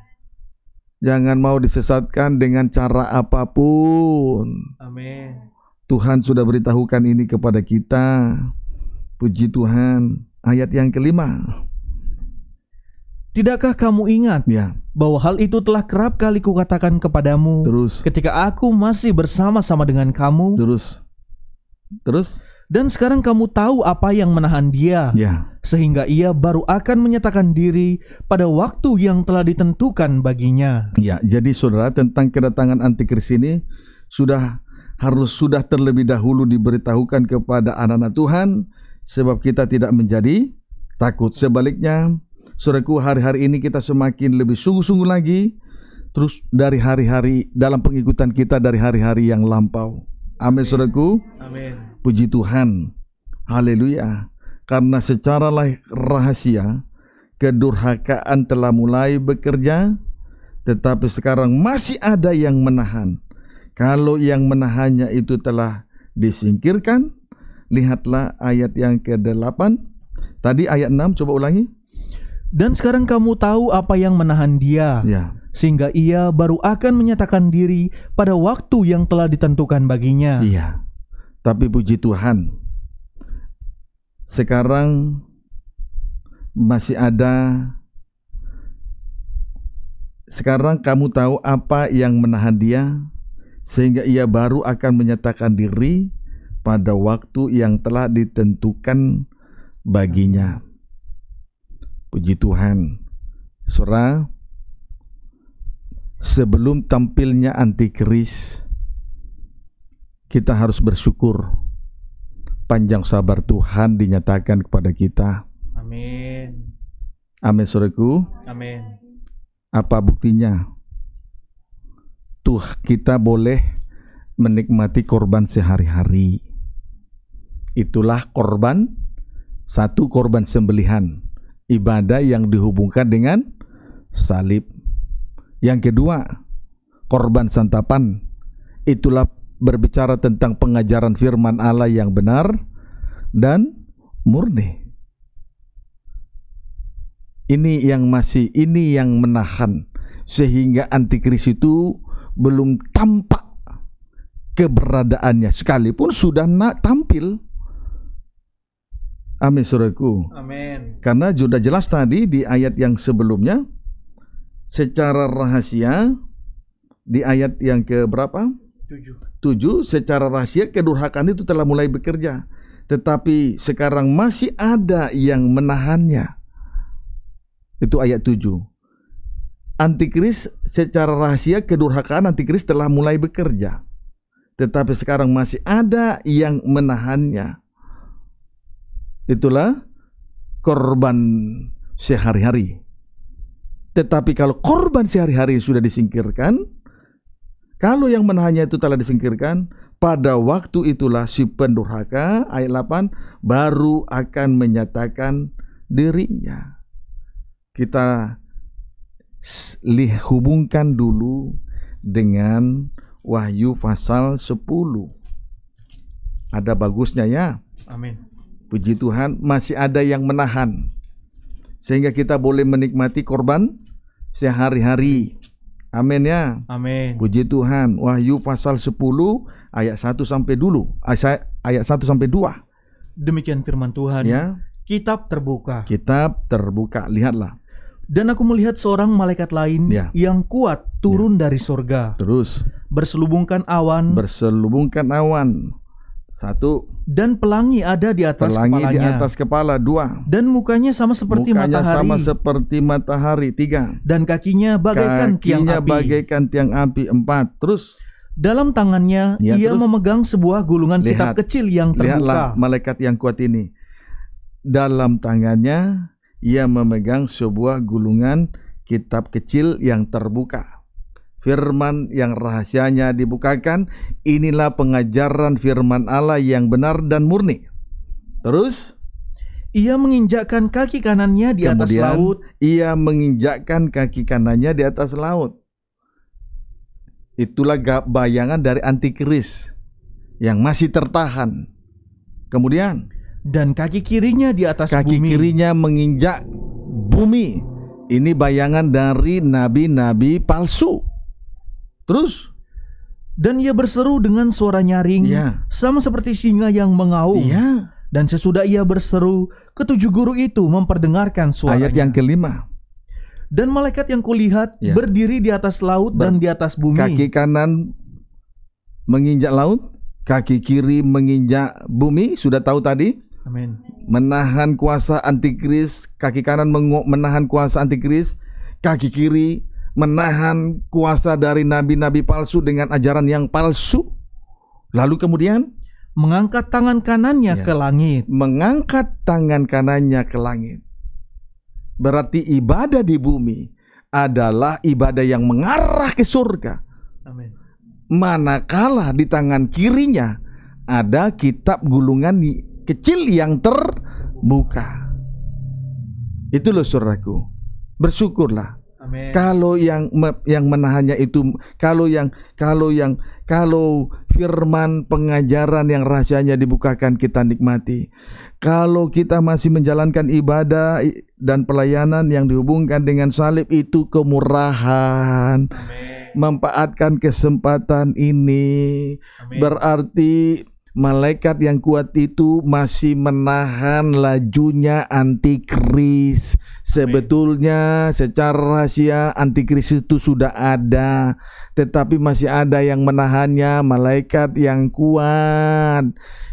Jangan mau disesatkan dengan cara apapun. Amin. Tuhan sudah beritahukan ini kepada kita. Puji Tuhan. Ayat yang kelima. Tidakkah kamu ingat ya. bahwa hal itu telah kerap kali kukatakan kepadamu Terus. ketika aku masih bersama-sama dengan kamu? Terus. Terus? Dan sekarang kamu tahu apa yang menahan dia, ya. sehingga ia baru akan menyatakan diri pada waktu yang telah ditentukan baginya. Ya, jadi saudara tentang kedatangan antikris ini sudah harus sudah terlebih dahulu diberitahukan kepada anak-anak Tuhan, sebab kita tidak menjadi takut. Sebaliknya, Saudaraku, hari-hari ini kita semakin lebih sungguh-sungguh lagi terus dari hari-hari dalam pengikutan kita dari hari-hari yang lampau. Amin, Saudaraku. Amin. Puji Tuhan. Haleluya. Karena secara rahasia kedurhakaan telah mulai bekerja tetapi sekarang masih ada yang menahan. Kalau yang menahannya itu telah disingkirkan, lihatlah ayat yang ke-8. Tadi ayat 6 coba ulangi. Dan sekarang kamu tahu apa yang menahan dia. Ya. Sehingga ia baru akan menyatakan diri pada waktu yang telah ditentukan baginya. Iya. Tapi puji Tuhan. Sekarang masih ada sekarang kamu tahu apa yang menahan dia sehingga ia baru akan menyatakan diri pada waktu yang telah ditentukan baginya. Puji Tuhan. Saudara, sebelum tampilnya antikris, kita harus bersyukur panjang sabar Tuhan dinyatakan kepada kita. Amin. Amin saudaraku. Amin. Apa buktinya? Tuh kita boleh menikmati korban sehari-hari. Itulah korban satu korban sembelihan ibadah yang dihubungkan dengan salib. Yang kedua, korban santapan. Itulah berbicara tentang pengajaran firman Allah yang benar dan murni. Ini yang masih ini yang menahan sehingga antikris itu belum tampak keberadaannya sekalipun sudah nak tampil Amin saudaraku. Amin. Karena sudah jelas tadi di ayat yang sebelumnya secara rahasia di ayat yang ke berapa? 7. 7 secara rahasia kedurhakaan itu telah mulai bekerja. Tetapi sekarang masih ada yang menahannya. Itu ayat 7. Antikris secara rahasia kedurhakan antikris telah mulai bekerja. Tetapi sekarang masih ada yang menahannya. Itulah korban sehari-hari. Tetapi kalau korban sehari-hari sudah disingkirkan, kalau yang menahannya itu telah disingkirkan, pada waktu itulah si pendurhaka ayat 8 baru akan menyatakan dirinya. Kita hubungkan dulu dengan Wahyu pasal 10. Ada bagusnya ya. Amin. Puji Tuhan masih ada yang menahan. Sehingga kita boleh menikmati korban sehari-hari. Amin ya. Amin. Puji Tuhan. Wahyu pasal 10 ayat 1 sampai dulu. Ayat, 1 sampai 2. Demikian firman Tuhan. Ya. Kitab terbuka. Kitab terbuka. Lihatlah. Dan aku melihat seorang malaikat lain ya. yang kuat turun ya. dari surga. Terus. Berselubungkan awan. Berselubungkan awan. Satu. Dan pelangi ada di atas pelangi kepalanya. Pelangi di atas kepala. Dua. Dan mukanya sama seperti mukanya matahari. sama seperti matahari. Tiga. Dan kakinya bagaikan kakinya tiang api. Kakinya bagaikan tiang api. Empat. Terus. Dalam tangannya ya, ia terus. memegang sebuah gulungan lihat, kitab kecil yang terbuka. Lihatlah malaikat yang kuat ini. Dalam tangannya ia memegang sebuah gulungan kitab kecil yang terbuka firman yang rahasianya dibukakan. Inilah pengajaran firman Allah yang benar dan murni. Terus, ia menginjakkan kaki kanannya di Kemudian, atas laut. Ia menginjakkan kaki kanannya di atas laut. Itulah bayangan dari antikris yang masih tertahan. Kemudian dan kaki kirinya di atas kaki bumi. Kaki kirinya menginjak bumi. Ini bayangan dari nabi-nabi palsu. Terus dan ia berseru dengan suara nyaring yeah. sama seperti singa yang mengaum. Yeah. Dan sesudah ia berseru, ketujuh guru itu memperdengarkan suara. Ayat yang kelima. Dan malaikat yang kulihat yeah. berdiri di atas laut Ber dan di atas bumi. Kaki kanan menginjak laut, kaki kiri menginjak bumi, sudah tahu tadi? Amin. Menahan kuasa antikris, kaki kanan menahan kuasa antikris, kaki kiri menahan kuasa dari nabi-nabi palsu dengan ajaran yang palsu. Lalu kemudian mengangkat tangan kanannya ya, ke langit. Mengangkat tangan kanannya ke langit. Berarti ibadah di bumi adalah ibadah yang mengarah ke surga. Amin. Manakala di tangan kirinya ada kitab gulungan kecil yang terbuka. Itu loh suraku. Bersyukurlah Amen. Kalau yang yang menahannya itu kalau yang kalau yang kalau firman pengajaran yang rahasianya dibukakan kita nikmati. Kalau kita masih menjalankan ibadah dan pelayanan yang dihubungkan dengan salib itu kemurahan. Amin. Memanfaatkan kesempatan ini Amen. berarti malaikat yang kuat itu masih menahan lajunya antikris Sebetulnya secara rahasia antikristus itu sudah ada, tetapi masih ada yang menahannya, malaikat yang kuat,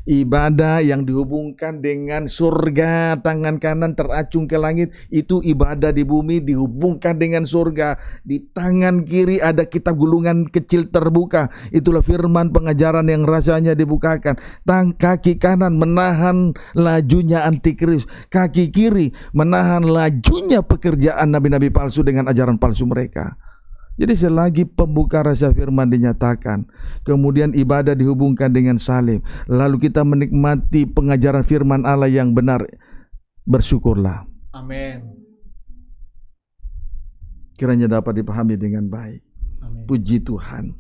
ibadah yang dihubungkan dengan surga, tangan kanan teracung ke langit, itu ibadah di bumi dihubungkan dengan surga. Di tangan kiri ada kitab gulungan kecil terbuka, itulah firman pengajaran yang rasanya dibukakan. Tang kaki kanan menahan lajunya antikris, kaki kiri menahan laju palsunya pekerjaan nabi-nabi palsu dengan ajaran palsu mereka. Jadi selagi pembuka rahasia firman dinyatakan, kemudian ibadah dihubungkan dengan salib, lalu kita menikmati pengajaran firman Allah yang benar, bersyukurlah. Amin. Kiranya dapat dipahami dengan baik. Amen. Puji Tuhan.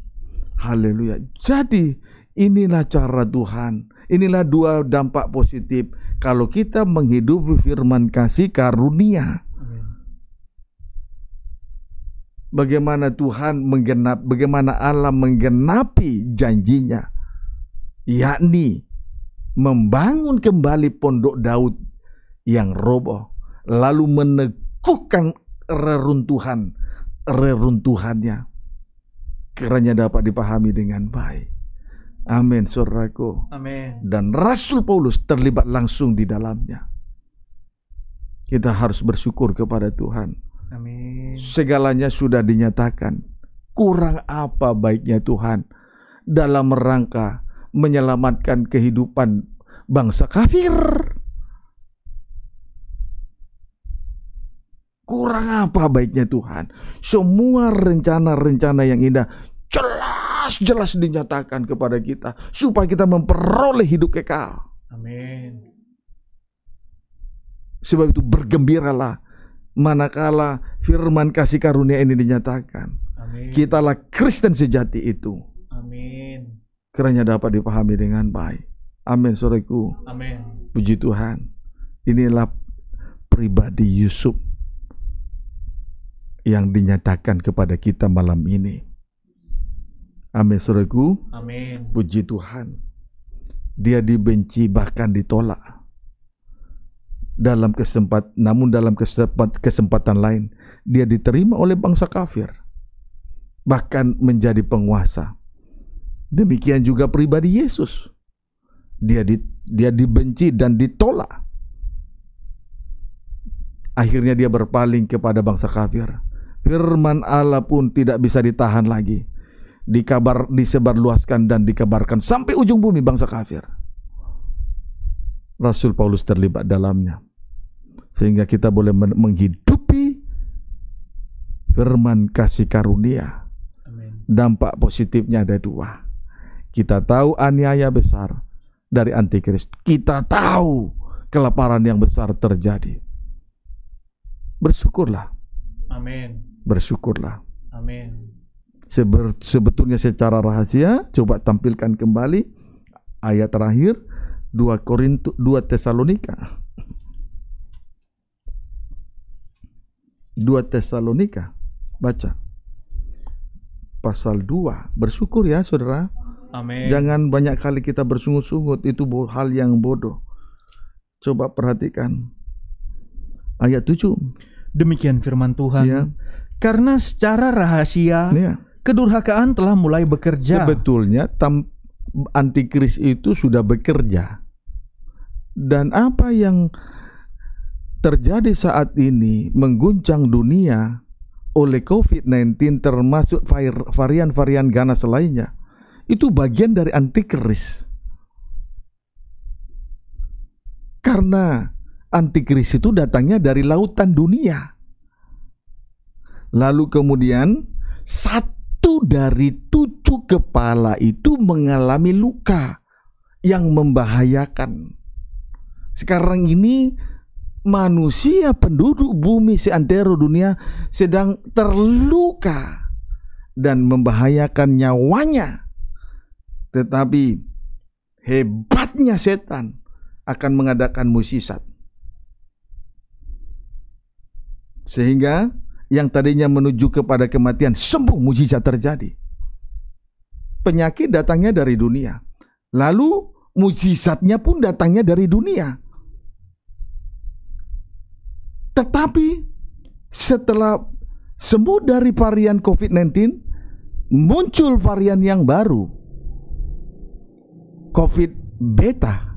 Haleluya. Jadi inilah cara Tuhan. Inilah dua dampak positif kalau kita menghidupi firman kasih karunia. Bagaimana Tuhan menggenap, bagaimana Allah menggenapi janjinya, yakni membangun kembali pondok Daud yang roboh, lalu meneguhkan reruntuhan, reruntuhannya, kiranya dapat dipahami dengan baik. Amin, saudaraku. Amin. Dan Rasul Paulus terlibat langsung di dalamnya. Kita harus bersyukur kepada Tuhan. Amin. Segalanya sudah dinyatakan. Kurang apa baiknya Tuhan dalam rangka menyelamatkan kehidupan bangsa kafir? Kurang apa baiknya Tuhan? Semua rencana-rencana yang indah jelas-jelas dinyatakan kepada kita supaya kita memperoleh hidup kekal. Amin. Sebab itu bergembiralah manakala firman kasih karunia ini dinyatakan. Amin. Kitalah Kristen sejati itu. Amin. Kiranya dapat dipahami dengan baik. Amin, soreku. Amin. Puji Tuhan. Inilah pribadi Yusuf yang dinyatakan kepada kita malam ini. Amin saudaraku. Amin. Puji Tuhan. Dia dibenci bahkan ditolak. Dalam kesempat namun dalam kesempat, kesempatan lain dia diterima oleh bangsa kafir. Bahkan menjadi penguasa. Demikian juga pribadi Yesus. Dia di, dia dibenci dan ditolak. Akhirnya dia berpaling kepada bangsa kafir. Firman Allah pun tidak bisa ditahan lagi dikabar disebarluaskan dan dikabarkan sampai ujung bumi bangsa kafir. Rasul Paulus terlibat dalamnya. Sehingga kita boleh menghidupi firman kasih karunia. Dampak positifnya ada dua. Kita tahu aniaya besar dari antikris. Kita tahu kelaparan yang besar terjadi. Bersyukurlah. Amin. Bersyukurlah. Amin sebetulnya secara rahasia coba tampilkan kembali ayat terakhir 2 Korintus 2 Tesalonika 2 Tesalonika baca pasal 2 bersyukur ya saudara Amin. jangan banyak kali kita bersungut-sungut itu hal yang bodoh coba perhatikan ayat 7 demikian firman Tuhan ya. karena secara rahasia ya kedurhakaan telah mulai bekerja. Sebetulnya tam, antikris itu sudah bekerja. Dan apa yang terjadi saat ini mengguncang dunia oleh COVID-19 termasuk varian-varian ganas lainnya itu bagian dari antikris. Karena antikris itu datangnya dari lautan dunia. Lalu kemudian satu satu dari tujuh kepala itu mengalami luka yang membahayakan. Sekarang ini manusia penduduk bumi seantero dunia sedang terluka dan membahayakan nyawanya. Tetapi hebatnya setan akan mengadakan musisat. Sehingga yang tadinya menuju kepada kematian sembuh mujizat terjadi. Penyakit datangnya dari dunia. Lalu mujizatnya pun datangnya dari dunia. Tetapi setelah sembuh dari varian COVID-19 muncul varian yang baru. COVID beta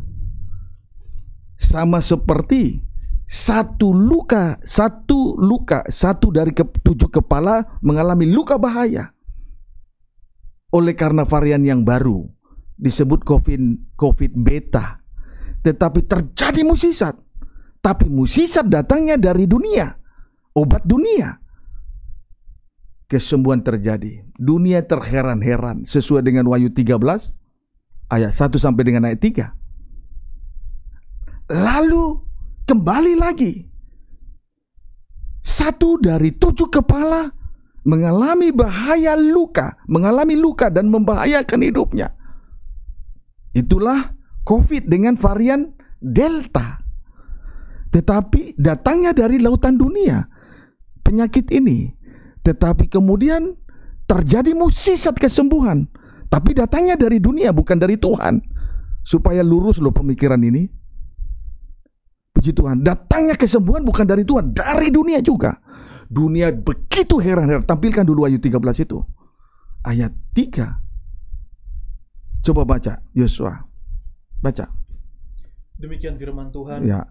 sama seperti satu luka, satu luka, satu dari ke, tujuh kepala mengalami luka bahaya. Oleh karena varian yang baru disebut COVID, COVID beta. Tetapi terjadi musisat. Tapi musisat datangnya dari dunia. Obat dunia. Kesembuhan terjadi. Dunia terheran-heran sesuai dengan Wahyu 13 ayat 1 sampai dengan ayat 3. Lalu kembali lagi. Satu dari tujuh kepala mengalami bahaya luka, mengalami luka dan membahayakan hidupnya. Itulah COVID dengan varian Delta. Tetapi datangnya dari lautan dunia penyakit ini. Tetapi kemudian terjadi musisat kesembuhan. Tapi datangnya dari dunia bukan dari Tuhan. Supaya lurus loh pemikiran ini. Puji Tuhan, datangnya kesembuhan bukan dari Tuhan, dari dunia juga. Dunia begitu heran-heran. Tampilkan dulu ayat 13 itu. Ayat 3. Coba baca, Yosua. Baca. Demikian firman Tuhan. Ya.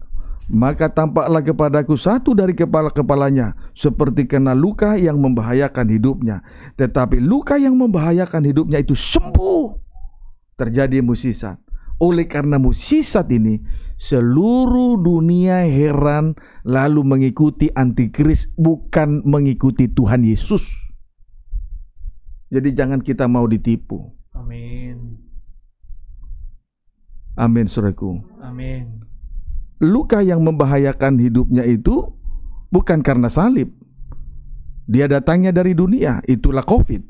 Maka tampaklah kepadaku satu dari kepala-kepalanya seperti kena luka yang membahayakan hidupnya. Tetapi luka yang membahayakan hidupnya itu sembuh. Terjadi musisat. Oleh karena musisat ini, Seluruh dunia heran lalu mengikuti antikris bukan mengikuti Tuhan Yesus. Jadi jangan kita mau ditipu. Amin. Amin, saudaraku. Amin. Luka yang membahayakan hidupnya itu bukan karena salib. Dia datangnya dari dunia, itulah COVID.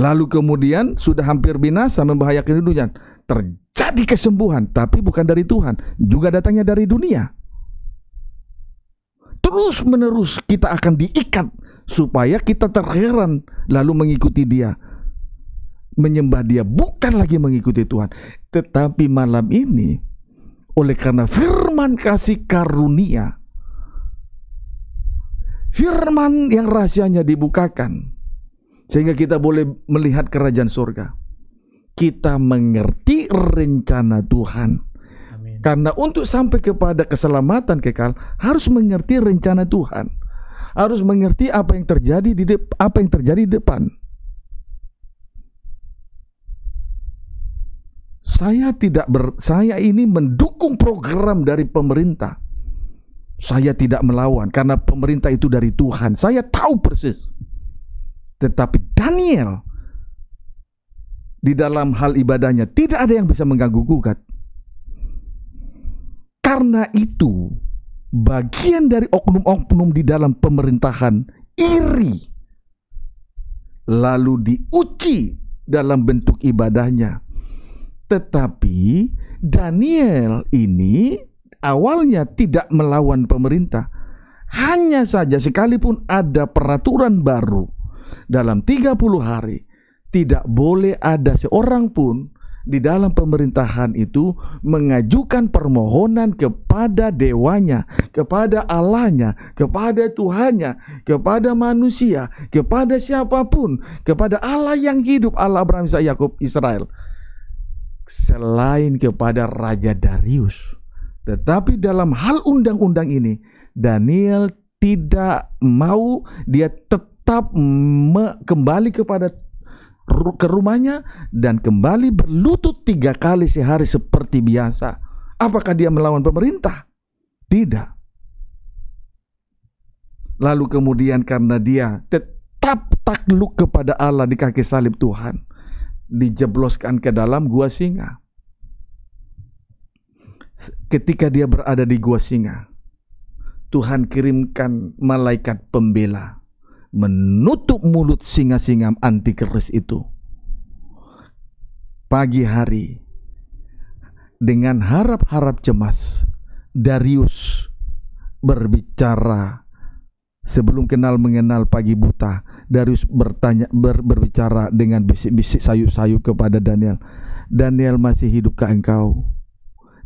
Lalu kemudian sudah hampir binasa membahayakan hidupnya. Ter jadi kesembuhan, tapi bukan dari Tuhan, juga datangnya dari dunia. Terus menerus kita akan diikat supaya kita terheran lalu mengikuti dia. Menyembah dia bukan lagi mengikuti Tuhan. Tetapi malam ini oleh karena firman kasih karunia firman yang rahasianya dibukakan sehingga kita boleh melihat kerajaan surga kita mengerti rencana Tuhan. Amin. Karena untuk sampai kepada keselamatan kekal harus mengerti rencana Tuhan. Harus mengerti apa yang terjadi di dep apa yang terjadi di depan. Saya tidak ber saya ini mendukung program dari pemerintah. Saya tidak melawan karena pemerintah itu dari Tuhan. Saya tahu persis. Tetapi Daniel di dalam hal ibadahnya tidak ada yang bisa mengganggu gugat. Karena itu, bagian dari oknum-oknum di dalam pemerintahan iri lalu diuji dalam bentuk ibadahnya. Tetapi Daniel ini awalnya tidak melawan pemerintah. Hanya saja sekalipun ada peraturan baru dalam 30 hari tidak boleh ada seorang pun di dalam pemerintahan itu mengajukan permohonan kepada dewanya, kepada Allahnya, kepada Tuhannya, kepada manusia, kepada siapapun, kepada Allah yang hidup, Allah Abraham, Isa, Yakub, Israel. Selain kepada Raja Darius. Tetapi dalam hal undang-undang ini, Daniel tidak mau dia tetap kembali kepada ke rumahnya dan kembali berlutut tiga kali sehari seperti biasa. Apakah dia melawan pemerintah? Tidak. Lalu kemudian karena dia tetap takluk kepada Allah di kaki salib Tuhan, dijebloskan ke dalam gua singa. Ketika dia berada di gua singa, Tuhan kirimkan malaikat pembela menutup mulut singa-singa anti keris itu pagi hari dengan harap-harap cemas Darius berbicara sebelum kenal mengenal pagi buta Darius bertanya ber, berbicara dengan bisik-bisik sayup-sayup kepada Daniel Daniel masih hidup hidupkah engkau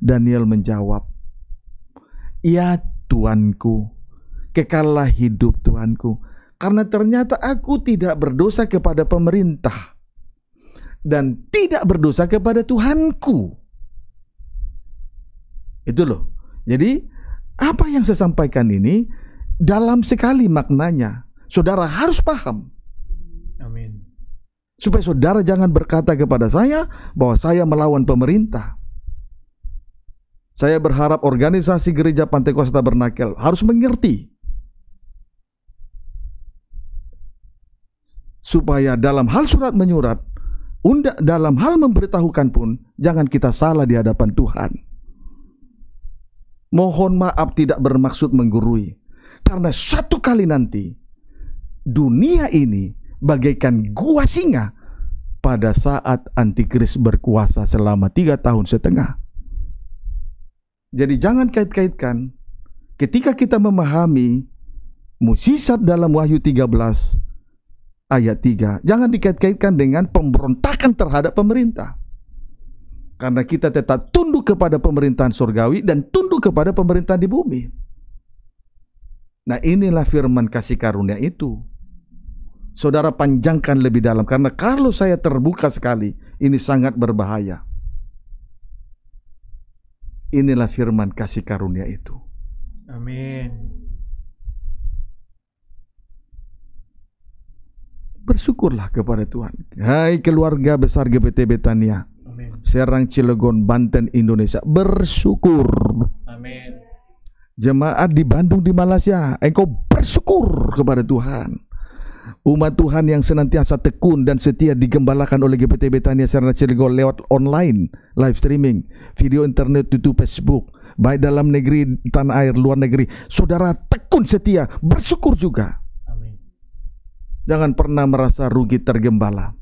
Daniel menjawab ya Tuanku kekallah hidup Tuanku karena ternyata aku tidak berdosa kepada pemerintah dan tidak berdosa kepada Tuhanku. Itu loh. Jadi apa yang saya sampaikan ini dalam sekali maknanya. Saudara harus paham. Amin. Supaya saudara jangan berkata kepada saya bahwa saya melawan pemerintah. Saya berharap organisasi gereja Pantai Pantekosta Bernakel harus mengerti supaya dalam hal surat menyurat unda, dalam hal memberitahukan pun jangan kita salah di hadapan Tuhan. Mohon maaf tidak bermaksud menggurui. Karena satu kali nanti dunia ini bagaikan gua singa pada saat antikris berkuasa selama tiga tahun setengah. Jadi jangan kait-kaitkan ketika kita memahami musisat dalam Wahyu 13 ayat 3. Jangan dikait-kaitkan dengan pemberontakan terhadap pemerintah. Karena kita tetap tunduk kepada pemerintahan surgawi dan tunduk kepada pemerintahan di bumi. Nah inilah firman kasih karunia itu. Saudara panjangkan lebih dalam. Karena kalau saya terbuka sekali, ini sangat berbahaya. Inilah firman kasih karunia itu. Amin. bersyukurlah kepada Tuhan. Hai keluarga besar GPT Betania. Amen. Serang, Cilegon, Banten, Indonesia. Bersyukur. Amen. Jemaat di Bandung, di Malaysia. Engkau bersyukur kepada Tuhan. Umat Tuhan yang senantiasa tekun dan setia digembalakan oleh GPT Betania Serang Cilegon lewat online, live streaming, video internet, YouTube, Facebook. Baik dalam negeri, tanah air, luar negeri. Saudara tekun setia, bersyukur juga. Jangan pernah merasa rugi tergembala.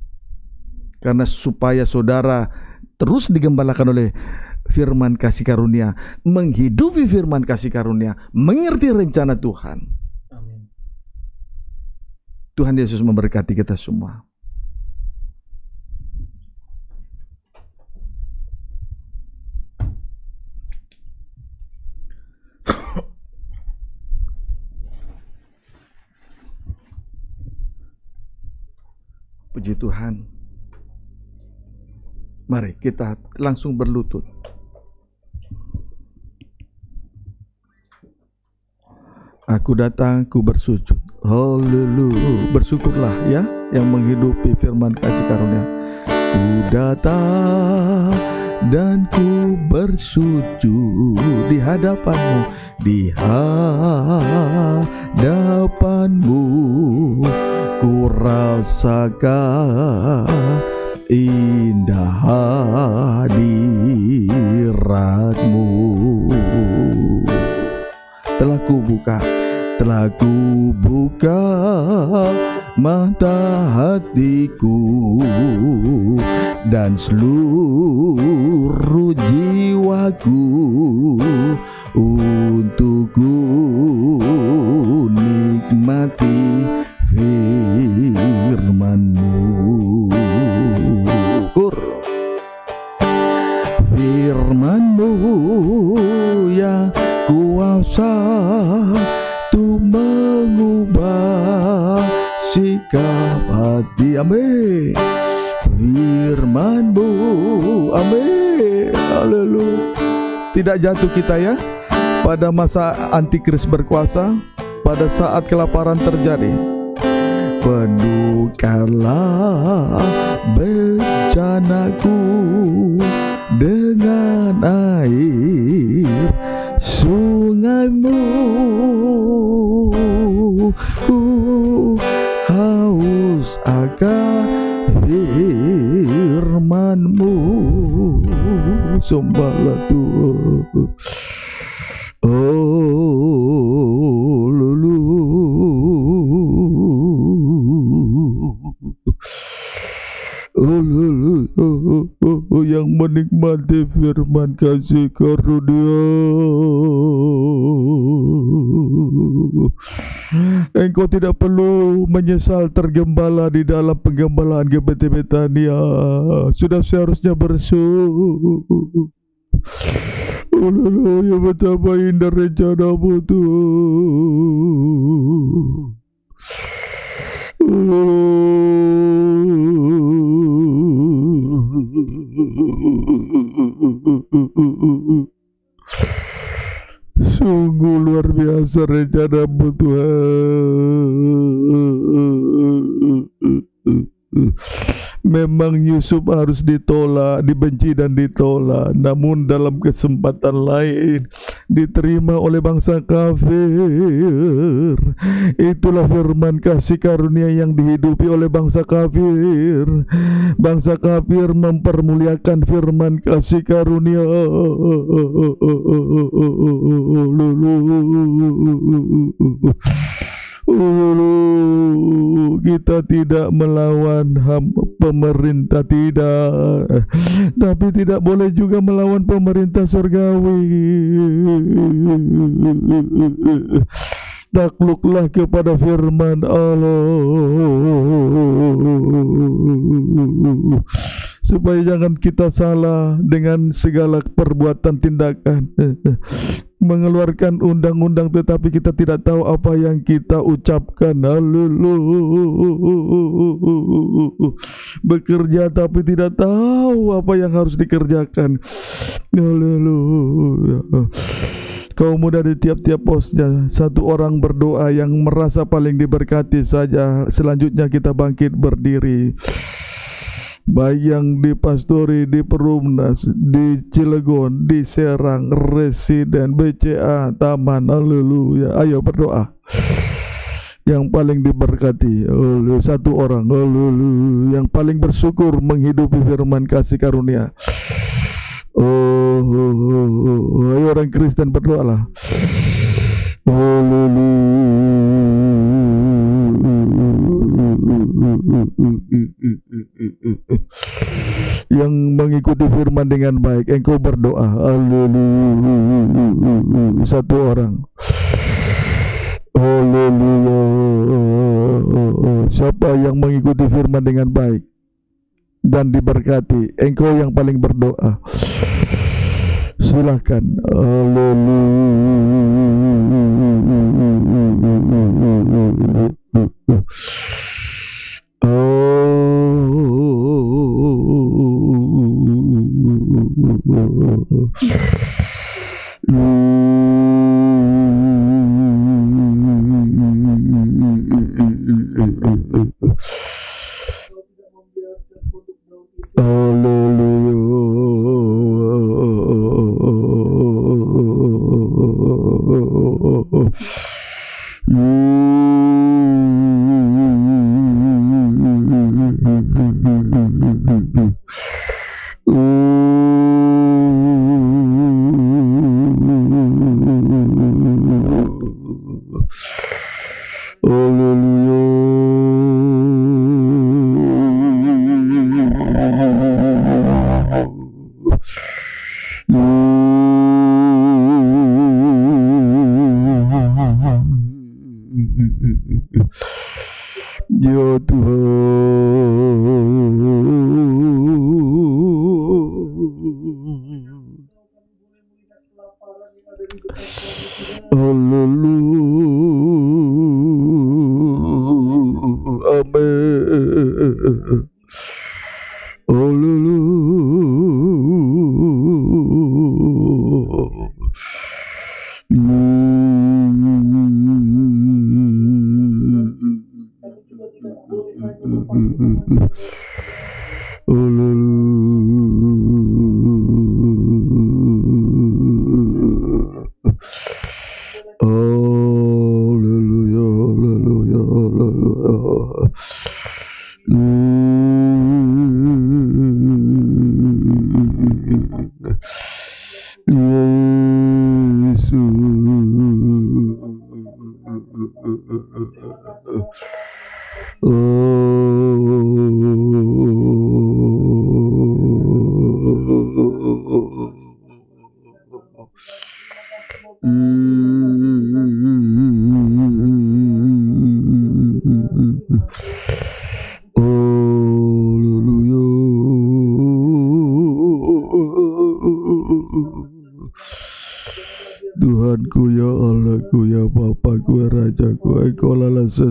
Karena supaya saudara terus digembalakan oleh firman kasih karunia, menghidupi firman kasih karunia, mengerti rencana Tuhan. Amin. Tuhan Yesus memberkati kita semua. Puji Tuhan. Mari kita langsung berlutut. Aku datang, ku bersujud. Haleluya. Bersyukurlah ya yang menghidupi firman kasih karunia. Ku datang dan ku bersujud di hadapanmu di hadapanmu ku rasakan indah hadiratmu telah ku buka telah ku buka mata hatiku dan seluruh jiwaku untukku nikmati firmanmu kur firmanmu ya kuasa sikap hati amin firmanmu amin haleluya tidak jatuh kita ya pada masa antikris berkuasa pada saat kelaparan terjadi penuhkanlah bencanaku dengan air sungaimu uh, haus agar firmanmu sembahlah Tuhan oh lulu oh lulu yang menikmati firman kasih karunia engkau tidak perlu menyesal tergembala di dalam penggembalaan GBT Betania. Sudah seharusnya bersyukur. Haleluya betapa indah rencana Tuhan. Haleluya. Sungguh luar biasa rencana Tuhan. Memang Yusuf harus ditolak, dibenci dan ditolak. Namun dalam kesempatan lain diterima oleh bangsa kafir. Itulah firman kasih karunia yang dihidupi oleh bangsa kafir. Bangsa kafir mempermuliakan firman kasih karunia. Lulu. Ulu, kita tidak melawan ham, pemerintah tidak, tapi tidak boleh juga melawan pemerintah surgawi. Takluklah kepada firman Allah supaya jangan kita salah dengan segala perbuatan tindakan mengeluarkan undang-undang tetapi kita tidak tahu apa yang kita ucapkan lalu bekerja tapi tidak tahu apa yang harus dikerjakan lalu kau muda di tiap-tiap posnya Satu orang berdoa yang merasa paling diberkati saja Selanjutnya kita bangkit berdiri baik yang di Pastori, di Perumnas, di Cilegon, di Serang, Residen, BCA, Taman, haleluya. Ayo berdoa. Yang paling diberkati oleh satu orang, haleluya. Yang paling bersyukur menghidupi firman kasih karunia. Oh, oh, oh, oh. ayo orang Kristen berdoalah. Haleluya. yang mengikuti firman dengan baik engkau berdoa satu orang haleluya siapa yang mengikuti firman dengan baik dan diberkati engkau yang paling berdoa silahkan haleluya Oh. Hallelujah.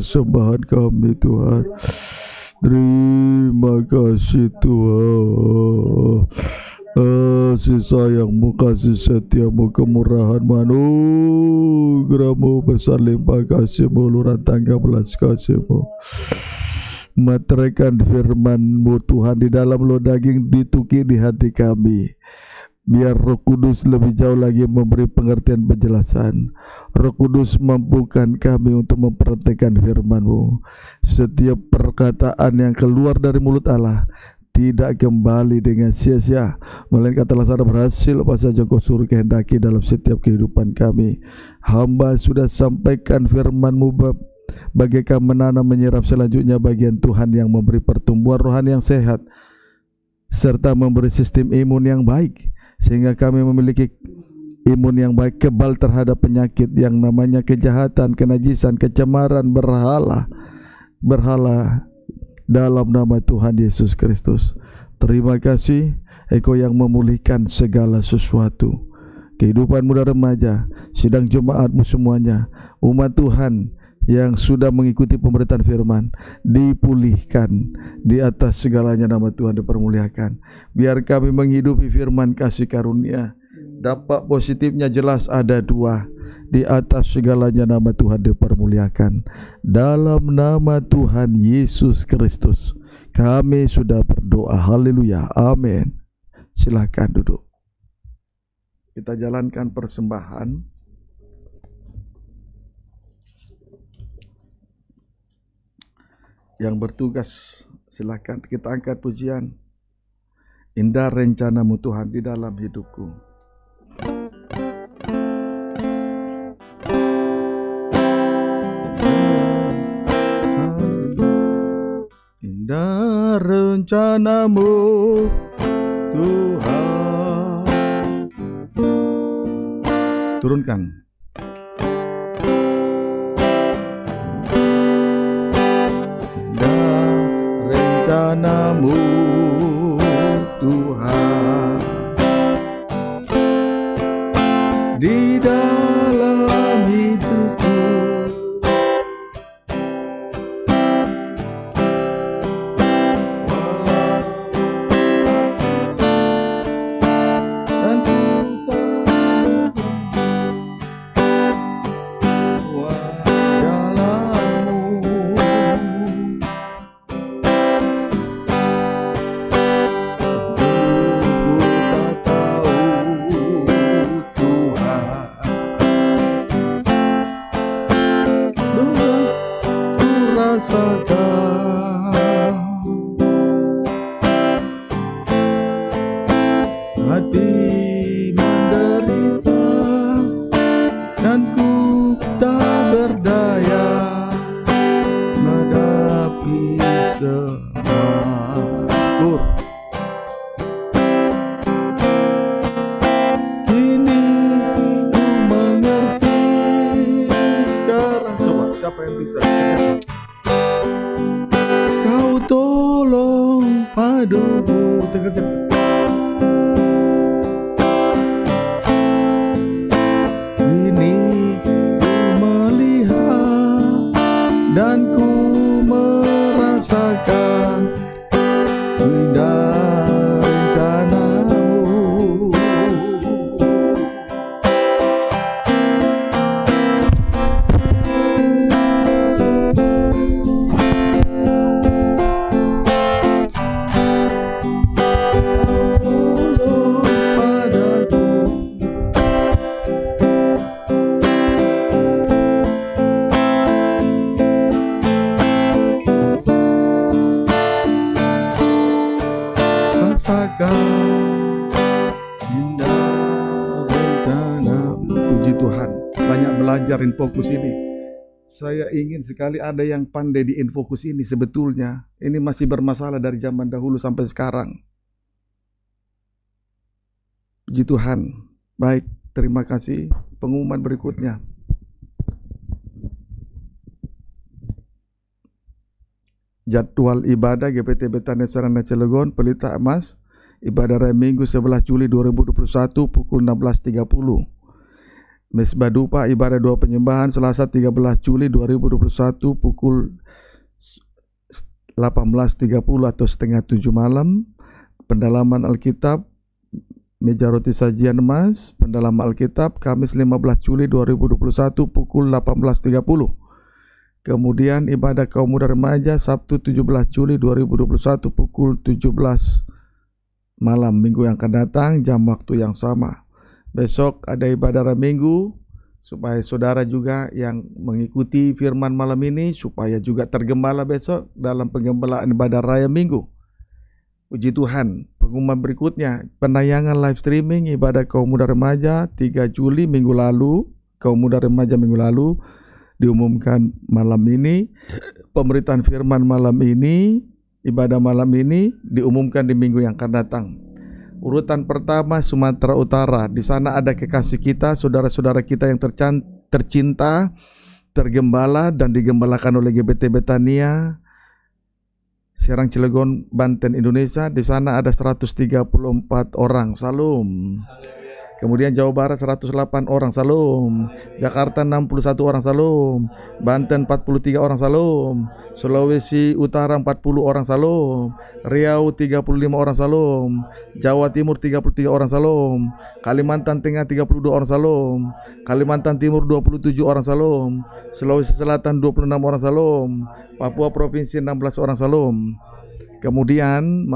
persembahan kami Tuhan terima kasih Tuhan kasih sayangmu, kasih setiamu, manu Geramu besar limpah kasihmu, Luran tangga belas kasihmu. Meteraikan firmanmu Tuhan di dalam lo daging dituki di hati kami. Biar roh kudus lebih jauh lagi memberi pengertian penjelasan Roh Kudus mampukan kami untuk memperhatikan firman-Mu. Setiap perkataan yang keluar dari mulut Allah tidak kembali dengan sia-sia melainkan telah sangat berhasil apa saja kau suruh kehendaki dalam setiap kehidupan kami hamba sudah sampaikan firman-Mu bagaikan menanam menyerap selanjutnya bagian Tuhan yang memberi pertumbuhan rohani yang sehat serta memberi sistem imun yang baik sehingga kami memiliki imun yang baik kebal terhadap penyakit yang namanya kejahatan, kenajisan, kecemaran, berhala. Berhala dalam nama Tuhan Yesus Kristus. Terima kasih Eko yang memulihkan segala sesuatu. Kehidupan muda remaja, sidang jemaatmu semuanya, umat Tuhan yang sudah mengikuti pemberitaan firman dipulihkan di atas segalanya nama Tuhan dipermuliakan biar kami menghidupi firman kasih karunia Dampak positifnya jelas ada dua. Di atas segalanya nama Tuhan dipermuliakan. Dalam nama Tuhan Yesus Kristus, kami sudah berdoa. Haleluya. Amin. Silahkan duduk. Kita jalankan persembahan. yang bertugas silahkan kita angkat pujian indah rencanamu Tuhan di dalam hidupku rencanamu Tuhan Turunkan Dan rencanamu Infokus ini. Saya ingin sekali ada yang pandai di Infokus ini sebetulnya. Ini masih bermasalah dari zaman dahulu sampai sekarang. Puji Tuhan. Baik, terima kasih. Pengumuman berikutnya. Jadwal ibadah GPT Betania Sarana Cilegon Pelita Emas ibadah raya Minggu 11 Juli 2021 pukul 16.30. Mesbah Dupa ibadah dua penyembahan Selasa 13 Juli 2021 pukul 18.30 atau setengah tujuh malam pendalaman Alkitab meja roti sajian emas pendalaman Alkitab Kamis 15 Juli 2021 pukul 18.30 kemudian ibadah kaum muda remaja Sabtu 17 Juli 2021 pukul 17 malam minggu yang akan datang jam waktu yang sama Besok ada ibadah Minggu supaya saudara juga yang mengikuti firman malam ini supaya juga tergembala besok dalam penggembalaan ibadah raya Minggu. Puji Tuhan, pengumuman berikutnya penayangan live streaming ibadah kaum muda remaja 3 Juli minggu lalu, kaum muda remaja minggu lalu diumumkan malam ini, pemberitaan firman malam ini, ibadah malam ini diumumkan di minggu yang akan datang. Urutan pertama Sumatera Utara. Di sana ada kekasih kita, saudara-saudara kita yang tercinta, tergembala dan digembalakan oleh GBT Betania. Serang Cilegon, Banten, Indonesia. Di sana ada 134 orang. Salam. Halo. Kemudian Jawa Barat 108 orang Salom, Jakarta 61 orang Salom, Banten 43 orang Salom, Sulawesi Utara 40 orang Salom, Riau 35 orang Salom, Jawa Timur 33 orang Salom, Kalimantan Tengah 32 orang Salom, Kalimantan Timur 27 orang Salom, Sulawesi Selatan 26 orang Salom, Papua Provinsi 16 orang Salom. Kemudian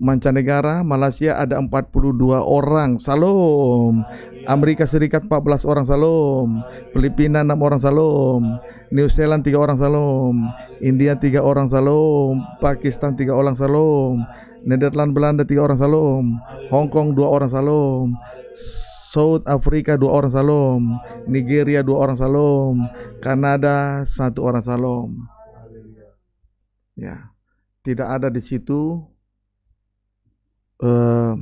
mancanegara, Malaysia ada 42 orang, salom. Amerika Serikat 14 orang, salom. Filipina 6 orang, salom. New Zealand 3 orang, salom. India 3 orang, salom. Pakistan 3 orang, salom. Nederland Belanda 3 orang, salom. Hong Kong 2 orang, salom. South Africa 2 orang salom, Nigeria 2 orang salom, Kanada 1 orang salom. Ya, tidak ada di situ uh,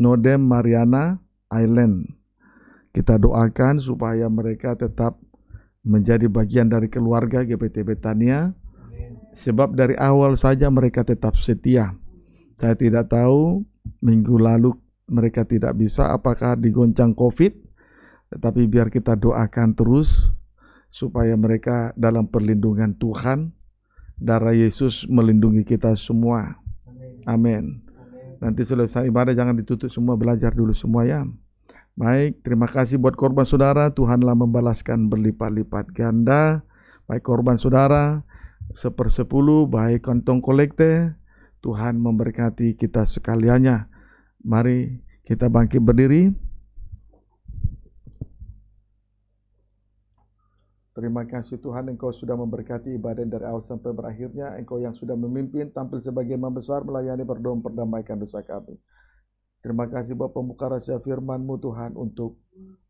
Nodem Mariana Island. Kita doakan supaya mereka tetap menjadi bagian dari keluarga GPT Betania. Sebab dari awal saja mereka tetap setia. Saya tidak tahu minggu lalu mereka tidak bisa apakah digoncang COVID, tetapi biar kita doakan terus supaya mereka dalam perlindungan Tuhan, darah Yesus melindungi kita semua. Amin. Nanti selesai ibadah jangan ditutup semua, belajar dulu semua ya. Baik, terima kasih buat korban saudara. Tuhanlah membalaskan berlipat-lipat ganda. Baik korban saudara, sepersepuluh, baik kantong kolekte. Tuhan memberkati kita sekaliannya. Mari kita bangkit berdiri. Terima kasih Tuhan Engkau sudah memberkati ibadah dari awal sampai berakhirnya. Engkau yang sudah memimpin tampil sebagai imam besar melayani berdoa perdamaikan dosa kami. Terima kasih buat pembuka rahasia firman-Mu Tuhan untuk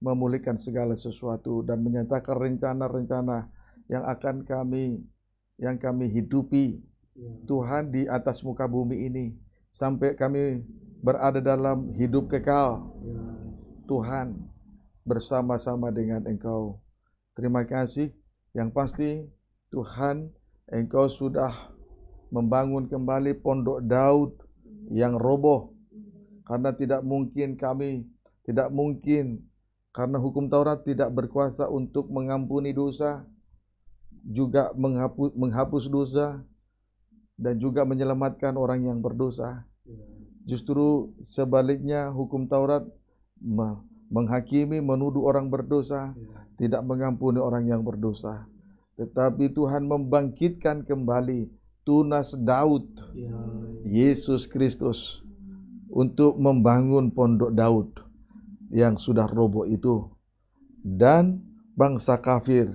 memulihkan segala sesuatu dan menyatakan rencana-rencana yang akan kami yang kami hidupi ya. Tuhan di atas muka bumi ini sampai kami berada dalam hidup kekal ya. Tuhan bersama-sama dengan Engkau Terima kasih yang pasti Tuhan engkau sudah membangun kembali pondok Daud yang roboh karena tidak mungkin kami tidak mungkin karena hukum Taurat tidak berkuasa untuk mengampuni dosa juga menghapus, menghapus dosa dan juga menyelamatkan orang yang berdosa. Justru sebaliknya hukum Taurat menghakimi menuduh orang berdosa tidak mengampuni orang yang berdosa. Tetapi Tuhan membangkitkan kembali tunas Daud, ya. Yesus Kristus, untuk membangun pondok Daud yang sudah roboh itu. Dan bangsa kafir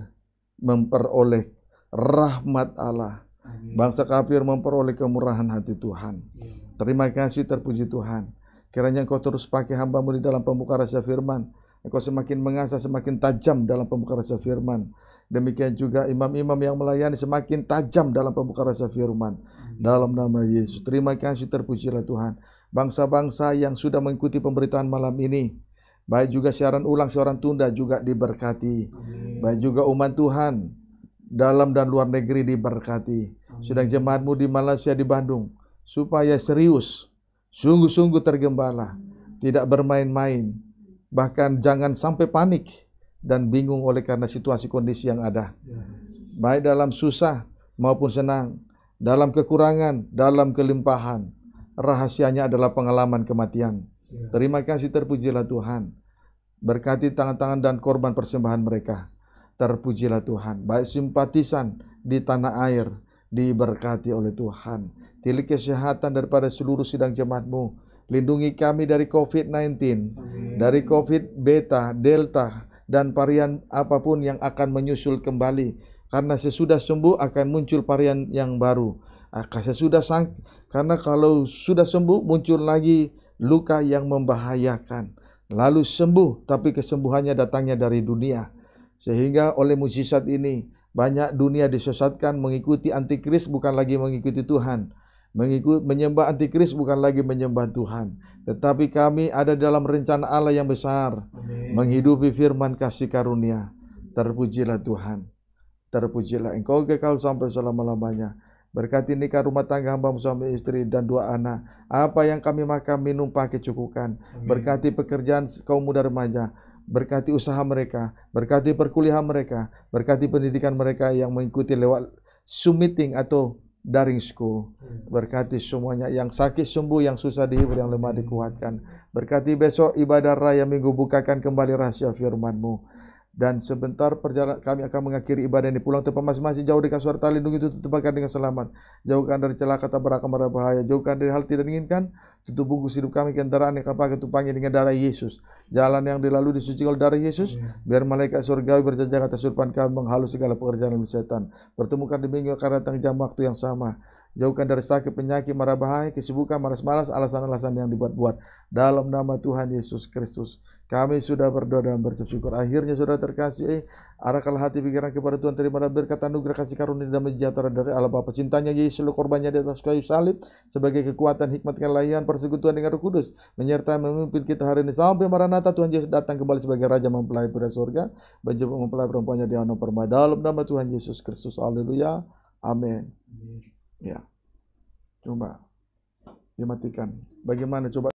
memperoleh rahmat Allah. Bangsa kafir memperoleh kemurahan hati Tuhan. Ya. Terima kasih terpuji Tuhan. Kiranya engkau terus pakai hambamu di dalam pembuka rahasia firman Engkau semakin mengasah, semakin tajam dalam pembuka rasa firman. Demikian juga imam-imam yang melayani semakin tajam dalam pembuka rasa firman. Hmm. Dalam nama Yesus. Terima kasih terpujilah Tuhan. Bangsa-bangsa yang sudah mengikuti pemberitaan malam ini. Baik juga siaran ulang, siaran tunda juga diberkati. Baik juga umat Tuhan dalam dan luar negeri diberkati. Sedang jemaatmu di Malaysia, di Bandung. Supaya serius, sungguh-sungguh tergembala. Tidak bermain-main Bahkan jangan sampai panik dan bingung oleh karena situasi kondisi yang ada. Baik dalam susah maupun senang, dalam kekurangan, dalam kelimpahan. Rahasianya adalah pengalaman kematian. Ya. Terima kasih terpujilah Tuhan. Berkati tangan-tangan dan korban persembahan mereka. Terpujilah Tuhan. Baik simpatisan di tanah air diberkati oleh Tuhan. Tilik kesehatan daripada seluruh sidang jemaatmu Lindungi kami dari COVID-19, dari COVID beta, delta, dan varian apapun yang akan menyusul kembali. Karena sesudah sembuh akan muncul varian yang baru. Ah, sesudah sang, karena kalau sudah sembuh muncul lagi luka yang membahayakan. Lalu sembuh, tapi kesembuhannya datangnya dari dunia. Sehingga oleh mujizat ini banyak dunia disesatkan mengikuti antikris bukan lagi mengikuti Tuhan. Mengikut menyembah antikris bukan lagi menyembah Tuhan, tetapi kami ada dalam rencana Allah yang besar, Amin. menghidupi firman kasih karunia. Terpujilah Tuhan. Terpujilah engkau kekal sampai selama-lamanya. Berkati nikah rumah tangga hamba suami istri dan dua anak. Apa yang kami makan minum pakai cukupkan. Berkati pekerjaan kaum muda remaja. Berkati usaha mereka. Berkati perkuliahan mereka. Berkati pendidikan mereka yang mengikuti lewat Zoom atau daring school. Hmm. Berkati semuanya yang sakit sembuh, yang susah dihibur, yang lemah hmm. dikuatkan. Berkati besok ibadah raya minggu bukakan kembali rahasia firman-Mu. Dan sebentar perjalanan kami akan mengakhiri ibadah ini pulang tempat masing-masing jauh dari kasuar tali lindungi tutup tebakan dengan selamat. Jauhkan dari celaka tabrakan, berakam bahaya, jauhkan dari hal tidak diinginkan kita bungkus hidup kami kendaraan yang kami ketupangnya dengan darah Yesus. Jalan yang dilalui disucikan oleh darah Yesus. Iya. Biar malaikat surgawi berjajar atas surpan kami menghalus segala pekerjaan dan setan. Pertemukan di minggu akan datang jam waktu yang sama. Jauhkan dari sakit, penyakit, marah bahaya, kesibukan, malas-malas, alasan-alasan yang dibuat-buat. Dalam nama Tuhan Yesus Kristus. Kami sudah berdoa dan bersyukur. Akhirnya sudah terkasih, eh, arahkan hati pikiran kepada Tuhan. Terimalah berkat anugerah kasih karunia dan sejahtera dari Allah Bapa. Cintanya Yesus seluruh korbannya di atas kayu salib sebagai kekuatan, hikmat, kelahian, persekutuan dengan Roh Kudus. Menyertai memimpin kita hari ini sampai maranata Tuhan Yesus datang kembali sebagai Raja mempelai pria surga. mempelai perempuannya di Anak Permai. Dalam nama Tuhan Yesus Kristus. Haleluya. Amin. Ya. Coba dimatikan. Bagaimana coba